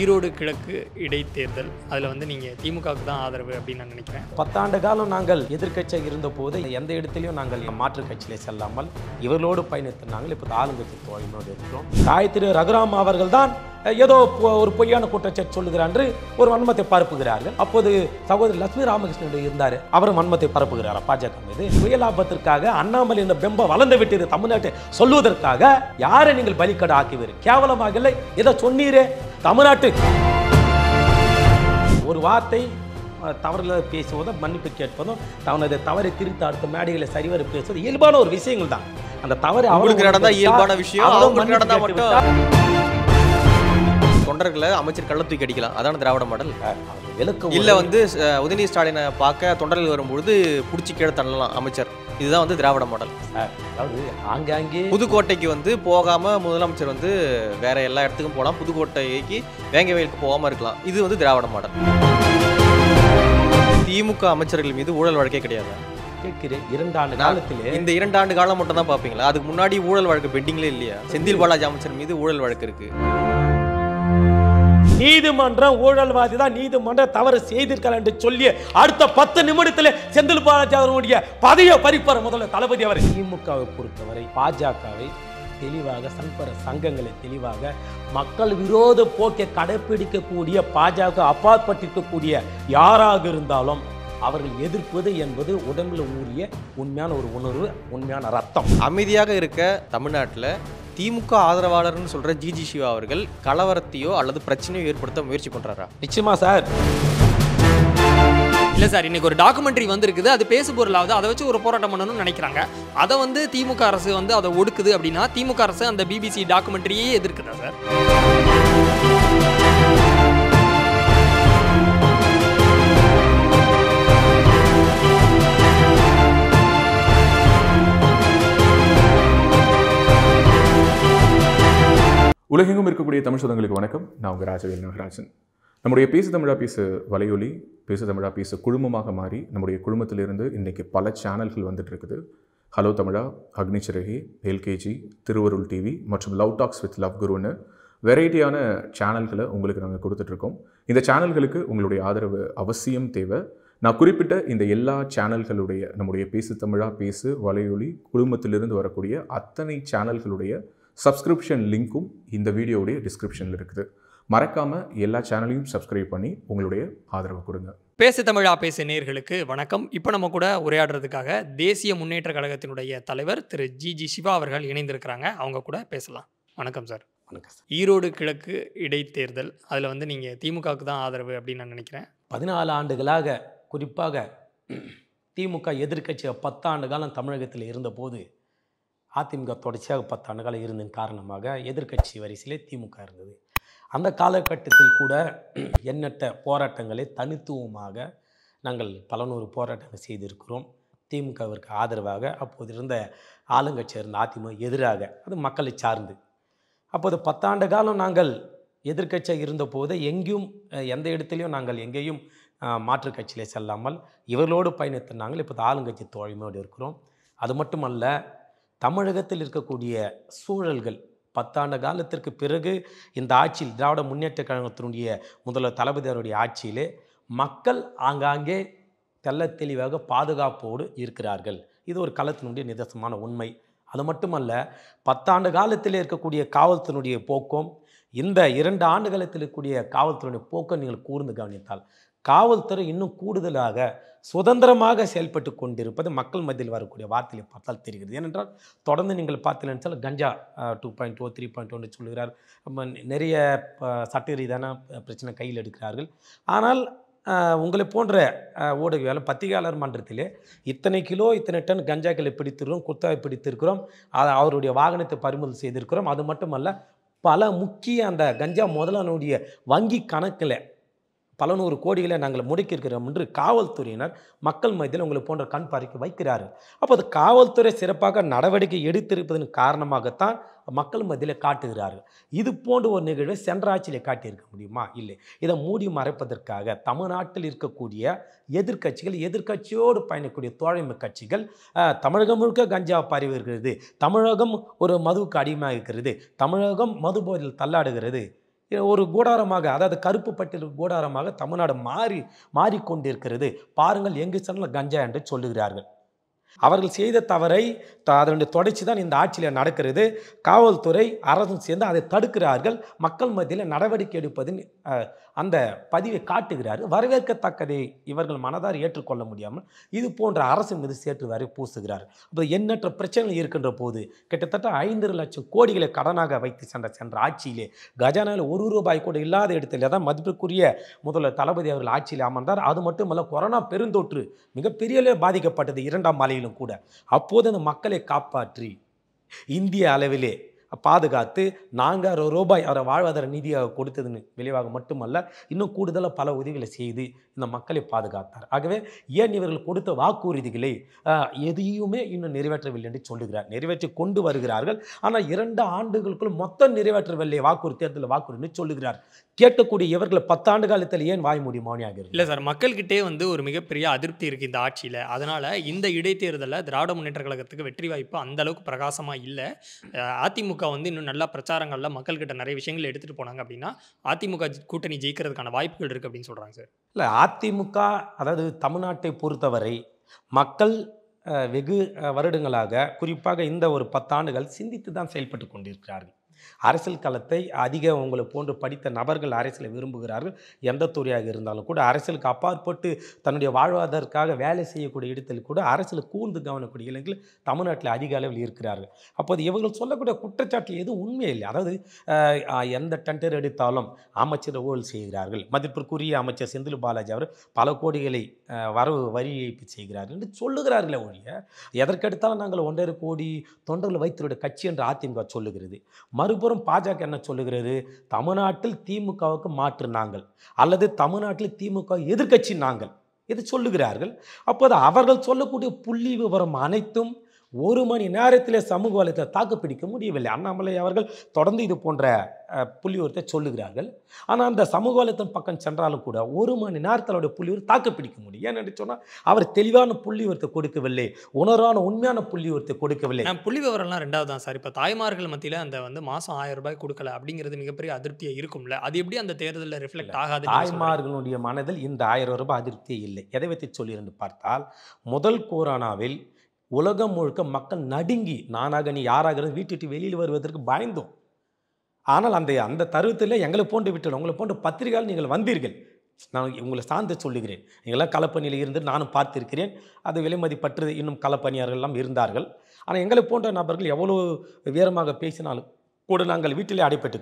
ஈரோடு கிழக்கு இடைத்தேர்தல் அதில் வந்து நீங்கள் திமுகவுக்கு தான் ஆதரவு அப்படின்னு நான் நினைக்கிறேன் பத்தாண்டு காலம் நாங்கள் எதிர்கட்சியாக இருந்தபோது எந்த இடத்துலையும் நாங்கள் மாற்றுக் கட்சியிலே செல்லாமல் இவர்களோடு பயணித்து நாங்கள் இப்போ ஆளுங்கட்சி தோழினோடு இருக்கிறோம் காயத்ரி ரகுராம் அவர்கள் தான் ஏதோ ஒரு பொய்யான குற்றச்சாட்டு என்று ஒரு வன்மத்தை பரப்புகிறார்கள் அப்போது சகோதரி லட்சுமி ராமகிருஷ்ணன் இருந்தார் அவரும் வன்மத்தை பரப்புகிறார் பாஜக மீது சுயலாபத்திற்காக அண்ணாமலை இந்த பெம்ப வளர்ந்து விட்டது தமிழ்நாட்டை சொல்லுவதற்காக யாரை நீங்கள் பலிக்கடை ஆக்குவீர் கேவலமாக இல்லை இதை சொன்னீரே தமிழ்நாட்டு ஒரு வார்த்தை தவறில் பேசுவதும் மன்னிப்பு கேட்பதும் தனது தவறை திருத்த அடுத்த மேடைகளை சரிவர பேசுவது இயல்பான ஒரு விஷயங்கள் தான் அந்த தவறு அவங்களுக்கு நடந்தா இயல்பான விஷயம் அவங்களுக்கு நடந்தா மட்டும் தொண்டர்களை அமைச்சர் கள்ள தூக்கி அடிக்கலாம் அதான திராவிட மாடல் விளக்கம் இல்லை வந்து உதயநிதி ஸ்டாலினை பார்க்க தொண்டர்கள் வரும்பொழுது பிடிச்சி கீழே தள்ளலாம் அமைச்சர் இதுதான் வந்து திராவிட மாடல் அதாவது ஆங்காங்கே புதுக்கோட்டைக்கு வந்து போகாம முதலமைச்சர் வந்து வேற எல்லா இடத்துக்கும் போகலாம் புதுக்கோட்டைக்கு வேங்க வயலுக்கு போகாம இருக்கலாம் இது வந்து திராவிட மாடல் திமுக அமைச்சர்கள் மீது ஊழல் வழக்கே கிடையாது கேட்கிறேன் ஆண்டு காலத்தில் இந்த இரண்டு ஆண்டு காலம் மட்டும் தான் பார்ப்பீங்களா அதுக்கு முன்னாடி ஊழல் வழக்கு பெண்டிங்லேயே இல்லையா செந்தில் பாலாஜி அமைச்சர் மீது ஊழல் வழக்கு இருக்குது நீதிமன்றம் ஊழல்வாதி தான் நீதிமன்றம் தவறு செய்திருக்கலாம் என்று சொல்லி அடுத்த பத்து நிமிடத்தில் செந்தில் பாலாஜி அவர்களுடைய பதவியை பறிப்பார் முதல்ல தளபதி அவர் திமுகவை பொறுத்தவரை பாஜகவை தெளிவாக சண்பர சங்கங்களை தெளிவாக மக்கள் விரோத போக்கை கடைபிடிக்கக்கூடிய பாஜக அப்பாற்பட்டிருக்கக்கூடிய யாராக இருந்தாலும் அவர்கள் எதிர்ப்பது என்பது உடம்பில் ஊறிய உண்மையான ஒரு உணர்வு உண்மையான ரத்தம் அமைதியாக இருக்க தமிழ்நாட்டில் திமுக ஆதரவாளர்னு சொல்கிற ஜி சிவா அவர்கள் கலவரத்தையோ அல்லது பிரச்சனையோ ஏற்படுத்த முயற்சி பண்ணுறாரா நிச்சயமா சார் இல்லை சார் இன்னைக்கு ஒரு டாக்குமெண்ட்ரி வந்திருக்குது அது பேசு பொருளாவது அதை வச்சு ஒரு போராட்டம் பண்ணணும்னு நினைக்கிறாங்க அதை வந்து திமுக அரசு வந்து அதை ஒடுக்குது அப்படின்னா திமுக அரசு அந்த பிபிசி டாக்குமெண்ட்ரியே எதிர்க்குதா சார் உலகெங்கும் இருக்கக்கூடிய தமிழ் சொந்தங்களுக்கு வணக்கம் நான் உங்கள் ராஜவேல் நாகராஜன் நம்முடைய பேசு தமிழா பேசு வலையொலி பேசு தமிழா பேசு குழுமமாக மாறி நம்முடைய குழுமத்திலிருந்து இன்றைக்கி பல சேனல்கள் வந்துட்டு இருக்குது hello Tamizha Agnichiragi LKG Thiruvarul TV மற்றும் லவ் டாக்ஸ் வித் லவ் குருன்னு வெரைட்டியான சேனல்களை உங்களுக்கு நாங்கள் கொடுத்துட்ருக்கோம் இந்த சேனல்களுக்கு உங்களுடைய ஆதரவு அவசியம் தேவை நான் குறிப்பிட்ட இந்த எல்லா சேனல்களுடைய நம்முடைய பேசு தமிழா பேசு வலையொலி குழுமத்திலிருந்து வரக்கூடிய அத்தனை சேனல்களுடைய சப்ஸ்கிரிப்ஷன் லிங்க்கும் இந்த வீடியோவுடைய டிஸ்கிரிப்ஷனில் இருக்குது மறக்காமல் எல்லா சேனலையும் சப்ஸ்கிரைப் பண்ணி உங்களுடைய ஆதரவு கொடுங்க பேச தமிழா பேச நேர்களுக்கு வணக்கம் இப்போ நம்ம கூட உரையாடுறதுக்காக தேசிய முன்னேற்ற கழகத்தினுடைய தலைவர் திரு ஜி ஜி சிவா அவர்கள் இணைந்திருக்கிறாங்க அவங்க கூட பேசலாம் வணக்கம் சார் வணக்கம் சார் ஈரோடு கிழக்கு இடைத்தேர்தல் அதில் வந்து நீங்கள் திமுகவுக்கு தான் ஆதரவு அப்படின்னு நான் நினைக்கிறேன் பதினாலு ஆண்டுகளாக குறிப்பாக திமுக எதிர்க்கட்சியை பத்தாண்டு காலம் தமிழகத்தில் இருந்தபோது அதிமுக தொடர்ச்சியாக பத்து ஆண்டுகளாக இருந்தின் காரணமாக எதிர்கட்சி வரிசையிலே திமுக இருந்தது அந்த காலகட்டத்தில் கூட எண்ணற்ற போராட்டங்களை தனித்துவமாக நாங்கள் பல நூறு போராட்டங்கள் செய்திருக்கிறோம் திமுகவிற்கு ஆதரவாக அப்போது இருந்த ஆளுங்கட்சி இருந்த அதிமுக எதிராக அது மக்களை சார்ந்து அப்போது பத்தாண்டு காலம் நாங்கள் எதிர்கட்சியாக இருந்தபோது எங்கேயும் எந்த இடத்துலையும் நாங்கள் எங்கேயும் மாற்றுக் கட்சியிலே செல்லாமல் இவர்களோடு பயணித்த நாங்கள் இப்போ ஆளுங்கட்சி தோழமையோடு இருக்கிறோம் அது மட்டுமல்ல தமிழகத்தில் இருக்கக்கூடிய சூழல்கள் பத்தாண்டு காலத்திற்கு பிறகு இந்த ஆட்சியில் திராவிட முன்னேற்ற கழகத்தினுடைய முதல்வர் தளபதி அவருடைய ஆட்சியிலே மக்கள் ஆங்காங்கே தெல்ல தெளிவாக பாதுகாப்போடு இருக்கிறார்கள் இது ஒரு களத்தினுடைய நிதர்சனமான உண்மை அது மட்டுமல்ல பத்தாண்டு காலத்தில் இருக்கக்கூடிய காவல்துறையினுடைய போக்கம் இந்த இரண்டு ஆண்டு காலத்தில் இருக்கக்கூடிய காவல்துறையினுடைய போக்கம் நீங்கள் கூர்ந்து கவனித்தால் காவல்துறை இன்னும் கூடுதலாக சுதந்திரமாக செயல்பட்டு கொண்டிருப்பது மக்கள் மத்தியில் வரக்கூடிய வார்த்தையை பார்த்தால் தெரிகிறது ஏனென்றால் தொடர்ந்து நீங்கள் பார்த்தீங்கன்னு சொன்னால் கஞ்சா two point two three point ஒன்று சொல்கிறார் நிறைய சட்ட ரீதியான பிரச்சனை கையில் எடுக்கிறார்கள் ஆனால் உங்களை போன்ற ஊடகவியாளர் பத்திரிகையாளர் மன்றத்திலே இத்தனை கிலோ இத்தனை டன் கஞ்சாக்களை பிடித்திருக்கிறோம் குத்தாவை பிடித்திருக்கிறோம் அதை அவருடைய வாகனத்தை பறிமுதல் செய்திருக்கிறோம் அது மட்டுமல்ல பல முக்கிய அந்த கஞ்சா முதலானுடைய வங்கி கணக்கில் பல நூறு கோடிகளை நாங்கள் முடக்கியிருக்கிறோம் என்று காவல்துறையினர் மக்கள் மத்தியில் உங்களை போன்ற கண் பார்க்க வைக்கிறார் அப்போ அது காவல்துறை சிறப்பாக நடவடிக்கை எடுத்திருப்பதன் காரணமாகத்தான் மக்கள் மத்தியில் காட்டுகிறார்கள் இது போன்ற ஒரு நிகழ்வை சென்ற ஆட்சியில் காட்டியிருக்க முடியுமா இல்லை இதை மூடி மறைப்பதற்காக தமிழ்நாட்டில் இருக்கக்கூடிய எதிர்கட்சிகள் எதிர்கட்சியோடு பயணிக்கூடிய தோழமை கட்சிகள் தமிழகம் முழுக்க கஞ்சா பரவி இருக்கிறது தமிழகம் ஒரு மதுவுக்கு அடிமையாக இருக்கிறது தமிழகம் மது போதில் தள்ளாடுகிறது ஒரு கூடாரமாக அதாவது கருப்பு பட்டியல் கூடாரமாக தமிழ்நாடு மாறி மாறிக்கொண்டிருக்கிறது பாருங்கள் எங்கு சென்றால் கஞ்சா என்று சொல்லுகிறார்கள் அவர்கள் செய்த தவறை அதனுடைய தொடர்ச்சி தான் இந்த ஆட்சியில் நடக்கிறது காவல்துறை அரசும் சேர்ந்து அதை தடுக்கிறார்கள் மக்கள் மத்தியில் நடவடிக்கை எடுப்பதின் அந்த பதிவை காட்டுகிறார் வரவேற்கத்தக்கதை இவர்கள் மனதார் ஏற்றுக்கொள்ள முடியாமல் இது போன்ற அரசு மீது சேர்த்து வரை பூசுகிறார் இப்போ எண்ணற்ற பிரச்சனைகள் இருக்கின்ற போது கிட்டத்தட்ட ஐந்து லட்சம் கோடிகளை கடனாக வைத்து சென்ற சென்ற ஆட்சியிலே கஜானாவில் ஒரு ரூபாய் கூட இல்லாத இடத்துல தான் மதிப்பிற்குரிய முதல்வர் தளபதி அவர்கள் ஆட்சியில் அமர்ந்தார் அது மட்டுமல்ல கொரோனா பெருந்தொற்று மிகப்பெரிய பாதிக்கப்பட்டது இரண்டாம் மாலையிலும் கூட அப்போது அந்த மக்களை காப்பாற்றி இந்திய அளவிலே பாதுகாத்து நான்காயிரம் ரூபாய் அவரை வாழ்வாதார நிதியாக கொடுத்ததுன்னு விளைவாக மட்டுமல்ல இன்னும் கூடுதலாக பல உதவிகளை செய்து இந்த மக்களை பாதுகாத்தார் ஆகவே ஏன் இவர்கள் கொடுத்த வாக்குறுதிகளை எதையுமே இன்னும் நிறைவேற்றவில்லை என்று சொல்லுகிறார் நிறைவேற்றி கொண்டு வருகிறார்கள் ஆனால் இரண்டு ஆண்டுகளுக்குள் மொத்தம் நிறைவேற்றவில்லை வாக்குறுதி தேர்தலில் வாக்குறுதின்னு சொல்லுகிறார் கேட்கக்கூடிய இவர்களை பத்தாண்டு காலத்தில் ஏன் வாய் மூடி இருக்கு இல்லை சார் மக்கள்கிட்டே வந்து ஒரு மிகப்பெரிய அதிருப்தி இருக்குது இந்த ஆட்சியில் அதனால் இந்த இடைத்தேர்தலில் திராவிட முன்னேற்ற கழகத்துக்கு வெற்றி வாய்ப்பு அந்த அளவுக்கு பிரகாசமாக இல்லை அதிமுக வந்து இன்னும் நல்லா பிரச்சாரங்களில் மக்கள்கிட்ட நிறைய விஷயங்கள் எடுத்துகிட்டு போனாங்க அப்படின்னா அதிமுக கூட்டணி ஜெயிக்கிறதுக்கான வாய்ப்புகள் இருக்குது அப்படின்னு சொல்கிறாங்க சார் இல்லை அதிமுக அதாவது தமிழ்நாட்டை பொறுத்தவரை மக்கள் வெகு வருடங்களாக குறிப்பாக இந்த ஒரு பத்தாண்டுகள் சிந்தித்து தான் செயல்பட்டு கொண்டிருக்கிறார்கள் அரசியல் களத்தை அதிக உங்களை போன்று படித்த நபர்கள் அரசியலை விரும்புகிறார்கள் எந்த துறையாக இருந்தாலும் கூட அரசியலுக்கு அப்பாற்பட்டு தன்னுடைய வாழ்வாதாரத்துக்காக வேலை செய்யக்கூடிய இடத்தில் கூட அரசியல் கூர்ந்து கவனக்கூடிய இளைஞர்கள் தமிழ்நாட்டில் அதிக அளவில் இருக்கிறார்கள் அப்போது இவர்கள் சொல்லக்கூடிய குற்றச்சாட்டு எதுவும் உண்மை இல்லை அதாவது எந்த டெண்டர் எடுத்தாலும் அமைச்சர் ஊழல் செய்கிறார்கள் மதிப்பிற்குரிய அமைச்சர் செந்தில் பாலாஜி அவர் பல கோடிகளை வரவு வரி ஏற்பு செய்கிறார்கள் என்று சொல்லுகிறார்களே ஒழிய எதற்கெடுத்தாலும் நாங்கள் ஒன்றரை கோடி தொண்டர்கள் வைத்தருடைய கட்சி என்று அதிமுக சொல்லுகிறது மறுபுறம் பாஜக என்ன சொல்லுகிறது தமிழ்நாட்டில் திமுகவுக்கு மாற்று நாங்கள் அல்லது தமிழ்நாட்டில் திமுக எதிர்கட்சி நாங்கள் இது சொல்லுகிறார்கள் அப்போது அவர்கள் சொல்லக்கூடிய புள்ளி விவரம் அனைத்தும் ஒரு மணி நேரத்தில் சமூக வலைத்தளத்தை தாக்குப்பிடிக்க முடியவில்லை அண்ணாமலை அவர்கள் தொடர்ந்து இது போன்ற புள்ளியூரத்தை சொல்லுகிறார்கள் ஆனால் அந்த சமூக வலைத்தளம் பக்கம் சென்றாலும் கூட ஒரு மணி நேரத்தில் அவருடைய புள்ளியூர் தாக்குப்பிடிக்க முடியும் ஏன்னு சொன்னால் அவர் தெளிவான புள்ளியூரத்தை கொடுக்கவில்லை உணர்வான உண்மையான புள்ளியூரத்தை கொடுக்கவில்லை புள்ளி விவரம்லாம் ரெண்டாவது தான் சார் இப்போ தாய்மார்கள் மத்தியில் அந்த வந்து மாதம் ஆயிரம் ரூபாய் கொடுக்கல அப்படிங்கிறது மிகப்பெரிய அதிருப்தியை இருக்கும்ல அது எப்படி அந்த தேர்தலில் ரிஃப்ளெக்ட் ஆகாது தாய்மார்களுடைய மனதில் இந்த ஆயிரம் ரூபாய் அதிருப்தியே இல்லை எதை வைத்து சொல்லியிருந்து பார்த்தால் முதல் கொரோனாவில் உலகம் முழுக்க மக்கள் நடுங்கி நானாக நீ யாராகிறது வீட்டுட்டு வெளியில் வருவதற்கு பயந்தோம் ஆனால் அந்த அந்த தருவத்தில் எங்களை போன்று விட்டோம் உங்களை போன்ற பத்திரிகையால் நீங்கள் வந்தீர்கள் நான் உங்களை சார்ந்து சொல்லுகிறேன் நீங்களாம் களப்பணியில் இருந்து நானும் பார்த்திருக்கிறேன் அது விலைமதிப்பற்றது இன்னும் எல்லாம் இருந்தார்கள் ஆனால் எங்களை போன்ற நபர்கள் எவ்வளோ வீரமாக பேசினாலும் கூட நாங்கள் வீட்டிலே அடைப்பட்டு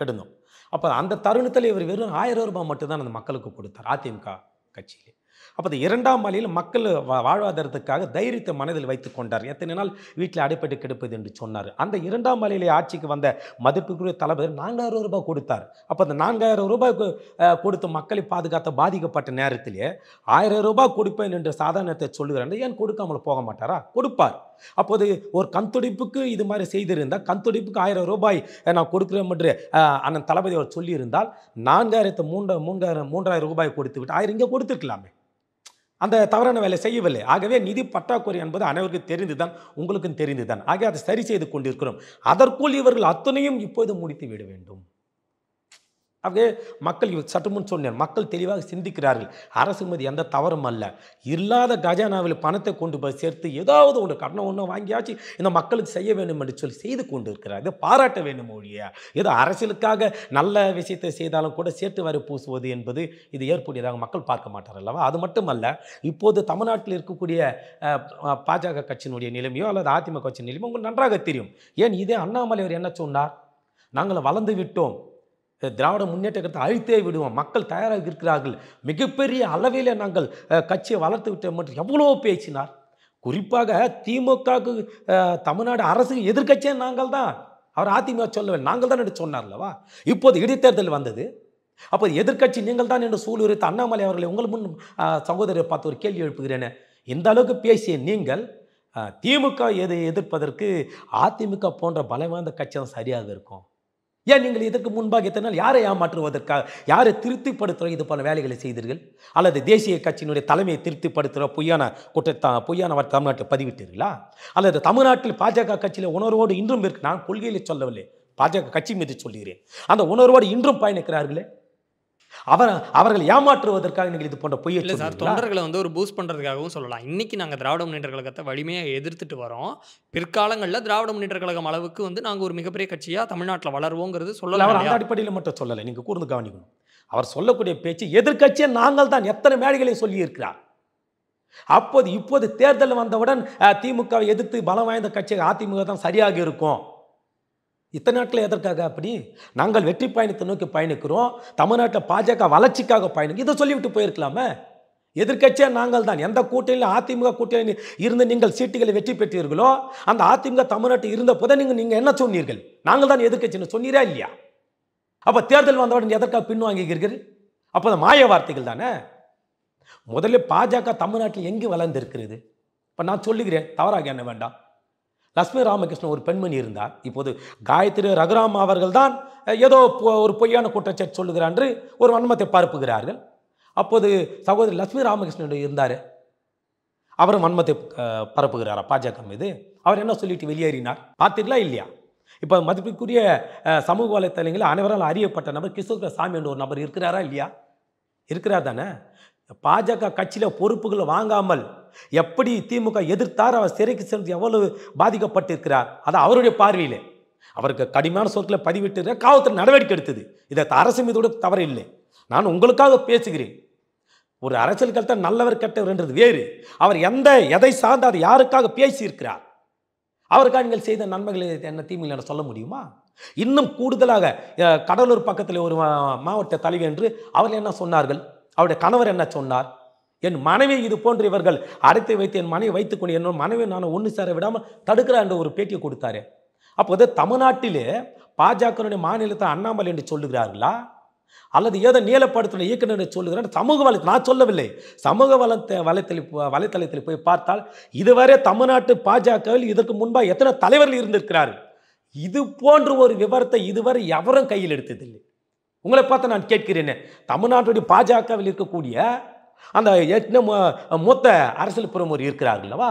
கிடந்தோம் அப்போ அந்த தருணத்தில் இவர் வெறும் ஆயிரம் ரூபாய் மட்டும்தான் அந்த மக்களுக்கு கொடுத்தார் அதிமுக கட்சியிலே அப்போ இரண்டாம் மலையில் மக்கள் வாழ்வாதாரத்துக்காக தைரியத்தை மனதில் வைத்து கொண்டார் எத்தனை நாள் வீட்டில் அடிப்பட்டு கெடுப்பது என்று சொன்னார் அந்த இரண்டாம் மலையிலே ஆட்சிக்கு வந்த மதிப்புக்குரிய தளபதி நான்காயிரம் ரூபாய் கொடுத்தார் அப்போ அந்த நான்காயிரம் ரூபாய் கொடுத்து மக்களை பாதுகாத்த பாதிக்கப்பட்ட நேரத்திலே ஆயிரம் ரூபாய் கொடுப்பேன் என்று சாதாரணத்தை சொல்லுகிறார் ஏன் கொடுக்காமல் போக மாட்டாரா கொடுப்பார் அப்போது ஒரு கண்துடிப்புக்கு இது மாதிரி செய்திருந்தால் கண்துடிப்புக்கு ஆயிரம் ரூபாய் நான் கொடுக்குறேன் என்று அண்ணன் தளபதி அவர் சொல்லியிருந்தால் நான்காயிரத்து மூன்று மூன்றாயிரம் மூன்றாயிரம் ரூபாய் கொடுத்து விட்டு ஆயிரம் இங்கே கொடுத்துருக்கலாமே அந்த தவறான வேலை செய்யவில்லை ஆகவே நிதி பற்றாக்குறை என்பது அனைவருக்கும் தெரிந்துதான் உங்களுக்கும் தெரிந்துதான் ஆகவே அதை சரி செய்து கொண்டிருக்கிறோம் அதற்குள் இவர்கள் அத்தனையும் இப்போது முடித்து விட வேண்டும் அப்படியே மக்கள் சற்றுமுன் சொன்னார் மக்கள் தெளிவாக சிந்திக்கிறார்கள் அரசு மீது எந்த தவறும் அல்ல இல்லாத கஜானாவில் பணத்தை கொண்டு போய் சேர்த்து ஏதாவது ஒன்று கடனை ஒன்று வாங்கியாச்சு இந்த மக்களுக்கு செய்ய வேண்டும் என்று சொல்லி செய்து கொண்டு இருக்கிறார் இதை பாராட்ட வேண்டும் ஒழிய ஏதோ அரசியலுக்காக நல்ல விஷயத்தை செய்தாலும் கூட சேர்த்து வர பூசுவது என்பது இது ஏற்புடையதாக மக்கள் பார்க்க மாட்டார் அல்லவா அது மட்டுமல்ல இப்போது தமிழ்நாட்டில் இருக்கக்கூடிய பாஜக கட்சியினுடைய நிலைமையோ அல்லது அதிமுக கட்சியின் நிலைமையோ உங்களுக்கு நன்றாக தெரியும் ஏன் இதே அண்ணாமலை அவர் என்ன சொன்னார் நாங்கள் வளர்ந்து விட்டோம் திராவிட முன்னேற்றத்தை அழித்தே விடுவோம் மக்கள் தயாராக இருக்கிறார்கள் மிகப்பெரிய அளவில் நாங்கள் கட்சியை வளர்த்து விட்டோம் என்று எவ்வளோ பேசினார் குறிப்பாக திமுகவுக்கு தமிழ்நாடு அரசு எதிர்கட்சியே நாங்கள் தான் அவர் அதிமுக சொல்ல நாங்கள் தான் என்று சொன்னார் அல்லவா இப்போது இடைத்தேர்தல் வந்தது அப்போ எதிர்கட்சி நீங்கள் தான் என்று சூழ்நிலைத்து அண்ணாமலை அவர்களை உங்கள் முன் சகோதரரை பார்த்து ஒரு கேள்வி எழுப்புகிறேன் இந்த அளவுக்கு பேசிய நீங்கள் திமுக எதை எதிர்ப்பதற்கு அதிமுக போன்ற பலவாய்ந்த கட்சி தான் சரியாக இருக்கும் ஏன் நீங்கள் இதற்கு முன்பாக எத்தனால் யாரை ஏமாற்றுவதற்காக யாரை திருப்திப்படுத்துகிற இது போல வேலைகளை செய்தீர்கள் அல்லது தேசிய கட்சியினுடைய தலைமையை திருப்திப்படுத்துகிற பொய்யான குற்றத்தா பொய்யான தமிழ்நாட்டில் பதிவிட்டீர்களா அல்லது தமிழ்நாட்டில் பாஜக கட்சியில் உணர்வோடு இன்றும் இருக்கு நான் கொள்கையில் சொல்லவில்லை பாஜக கட்சி மீது சொல்கிறேன் அந்த உணர்வோடு இன்றும் பயணிக்கிறார்களே அவர் அவர்கள் ஏமாற்றுவதற்காக நீங்கள் இது போன்ற பொய் இல்லை சார் தொண்டர்களை வந்து ஒரு பூஸ்ட் பண்ணுறதுக்காகவும் சொல்லலாம் இன்னைக்கு நாங்கள் திராவிட முன்னேற்ற கழகத்தை வலிமையாக எதிர்த்துட்டு வரோம் பிற்காலங்களில் திராவிட முன்னேற்ற கழகம் அளவுக்கு வந்து நாங்கள் ஒரு மிகப்பெரிய கட்சியாக தமிழ்நாட்டில் வளருவோங்கிறது சொல்லலாம் அவர் அந்த அடிப்படையில் மட்டும் சொல்லலை நீங்கள் கூர்ந்து கவனிக்கணும் அவர் சொல்லக்கூடிய பேச்சு எதிர்கட்சியை நாங்கள் தான் எத்தனை மேடைகளையும் சொல்லியிருக்கிறார் அப்போது இப்போது தேர்தல் வந்தவுடன் திமுகவை எதிர்த்து பலம் வாய்ந்த கட்சி அதிமுக தான் சரியாக இருக்கும் இத்தனை நாட்டில் எதற்காக அப்படி நாங்கள் வெற்றி பயணத்தை நோக்கி பயணிக்கிறோம் தமிழ்நாட்டில் பாஜக வளர்ச்சிக்காக பயணம் இதை சொல்லிவிட்டு போயிருக்கலாமே எதிர்கட்சியாக நாங்கள் தான் எந்த கூட்டணியில் அதிமுக கூட்டணியில் இருந்து நீங்கள் சீட்டுகளை வெற்றி பெற்றீர்களோ அந்த அதிமுக தமிழ்நாட்டில் இருந்த போதே நீங்கள் நீங்கள் என்ன சொன்னீர்கள் நாங்கள் தான் எதிர்கட்சின்னு சொன்னீரா இல்லையா அப்போ தேர்தல் வந்தவுடன் எதற்காக பின் வாங்கிக்கிறீர்கள் அப்போ மாய வார்த்தைகள் தானே முதல்ல பாஜக தமிழ்நாட்டில் எங்கே வளர்ந்துருக்கிறது இப்போ நான் சொல்லுகிறேன் தவறாக என்ன வேண்டாம் லக்ஷ்மி ராமகிருஷ்ணன் ஒரு பெண்மணி இருந்தார் இப்போது காயத்ரி ரகுராம் அவர்கள் தான் ஏதோ ஒரு பொய்யான குற்றச்சாட்டு சொல்லுகிறான் என்று ஒரு வன்மத்தை பரப்புகிறார்கள் அப்போது சகோதரி லக்ஷ்மி ராமகிருஷ்ணன் இருந்தார் அவரும் வன்மத்தை பரப்புகிறாரா பாஜக மீது அவர் என்ன சொல்லிட்டு வெளியேறினார் பார்த்துக்கலாம் இல்லையா இப்போ மதிப்பிற்குரிய சமூக வலைத்தளங்களில் அனைவரால் அறியப்பட்ட நபர் கிஷோகர சாமி என்ற ஒரு நபர் இருக்கிறாரா இல்லையா இருக்கிறார் தானே பாஜக கட்சியில் பொறுப்புகளை வாங்காமல் எப்படி திமுக எதிர்த்தார் அவர் சிறைக்கு சென்று எவ்வளவு பாதிக்கப்பட்டிருக்கிறார் அது அவருடைய பார்வையில் அவருக்கு கடுமையான சொற்களை பதிவிட்டு காவல்துறை நடவடிக்கை எடுத்தது இதை அரசு கூட தவறு இல்லை நான் உங்களுக்காக பேசுகிறேன் ஒரு அரசியல் கட்ட நல்லவர் கெட்டவர்ன்றது வேறு அவர் எந்த எதை சார்ந்த அது யாருக்காக பேசியிருக்கிறார் அவருக்காக நீங்கள் செய்த நன்மைகளை என்ன தீமைகள் சொல்ல முடியுமா இன்னும் கூடுதலாக கடலூர் பக்கத்தில் ஒரு மாவட்ட தலைவி என்று அவர்கள் என்ன சொன்னார்கள் அவருடைய கணவர் என்ன சொன்னார் என் மனைவி இது போன்று இவர்கள் அடைத்து வைத்து என் மனைவி வைத்துக்கொண்டு என்னோட மனைவி நான் ஒன்று சேர விடாமல் தடுக்கிறார் என்ற ஒரு பேட்டியை கொடுத்தாரு அப்போது தமிழ்நாட்டிலே பாஜகனுடைய மாநிலத்தை அண்ணாமலை என்று சொல்லுகிறார்களா அல்லது ஏதோ நீலப்படுத்தின இயக்குனர் என்று சொல்லுகிறார் சமூக வலை நான் சொல்லவில்லை சமூக வளத்தை வலைத்தளி வலைத்தளத்தில் போய் பார்த்தால் இதுவரை தமிழ்நாட்டு பாஜகவில் இதற்கு முன்பாக எத்தனை தலைவர்கள் இருந்திருக்கிறார்கள் இது போன்ற ஒரு விவரத்தை இதுவரை எவரும் கையில் எடுத்ததில்லை உங்களை பார்த்து நான் கேட்கிறேன் தமிழ்நாட்டுடைய பாஜகவில் இருக்கக்கூடிய அந்த மூத்த அரசியல் பிரமுகர் இருக்கிறார்களவா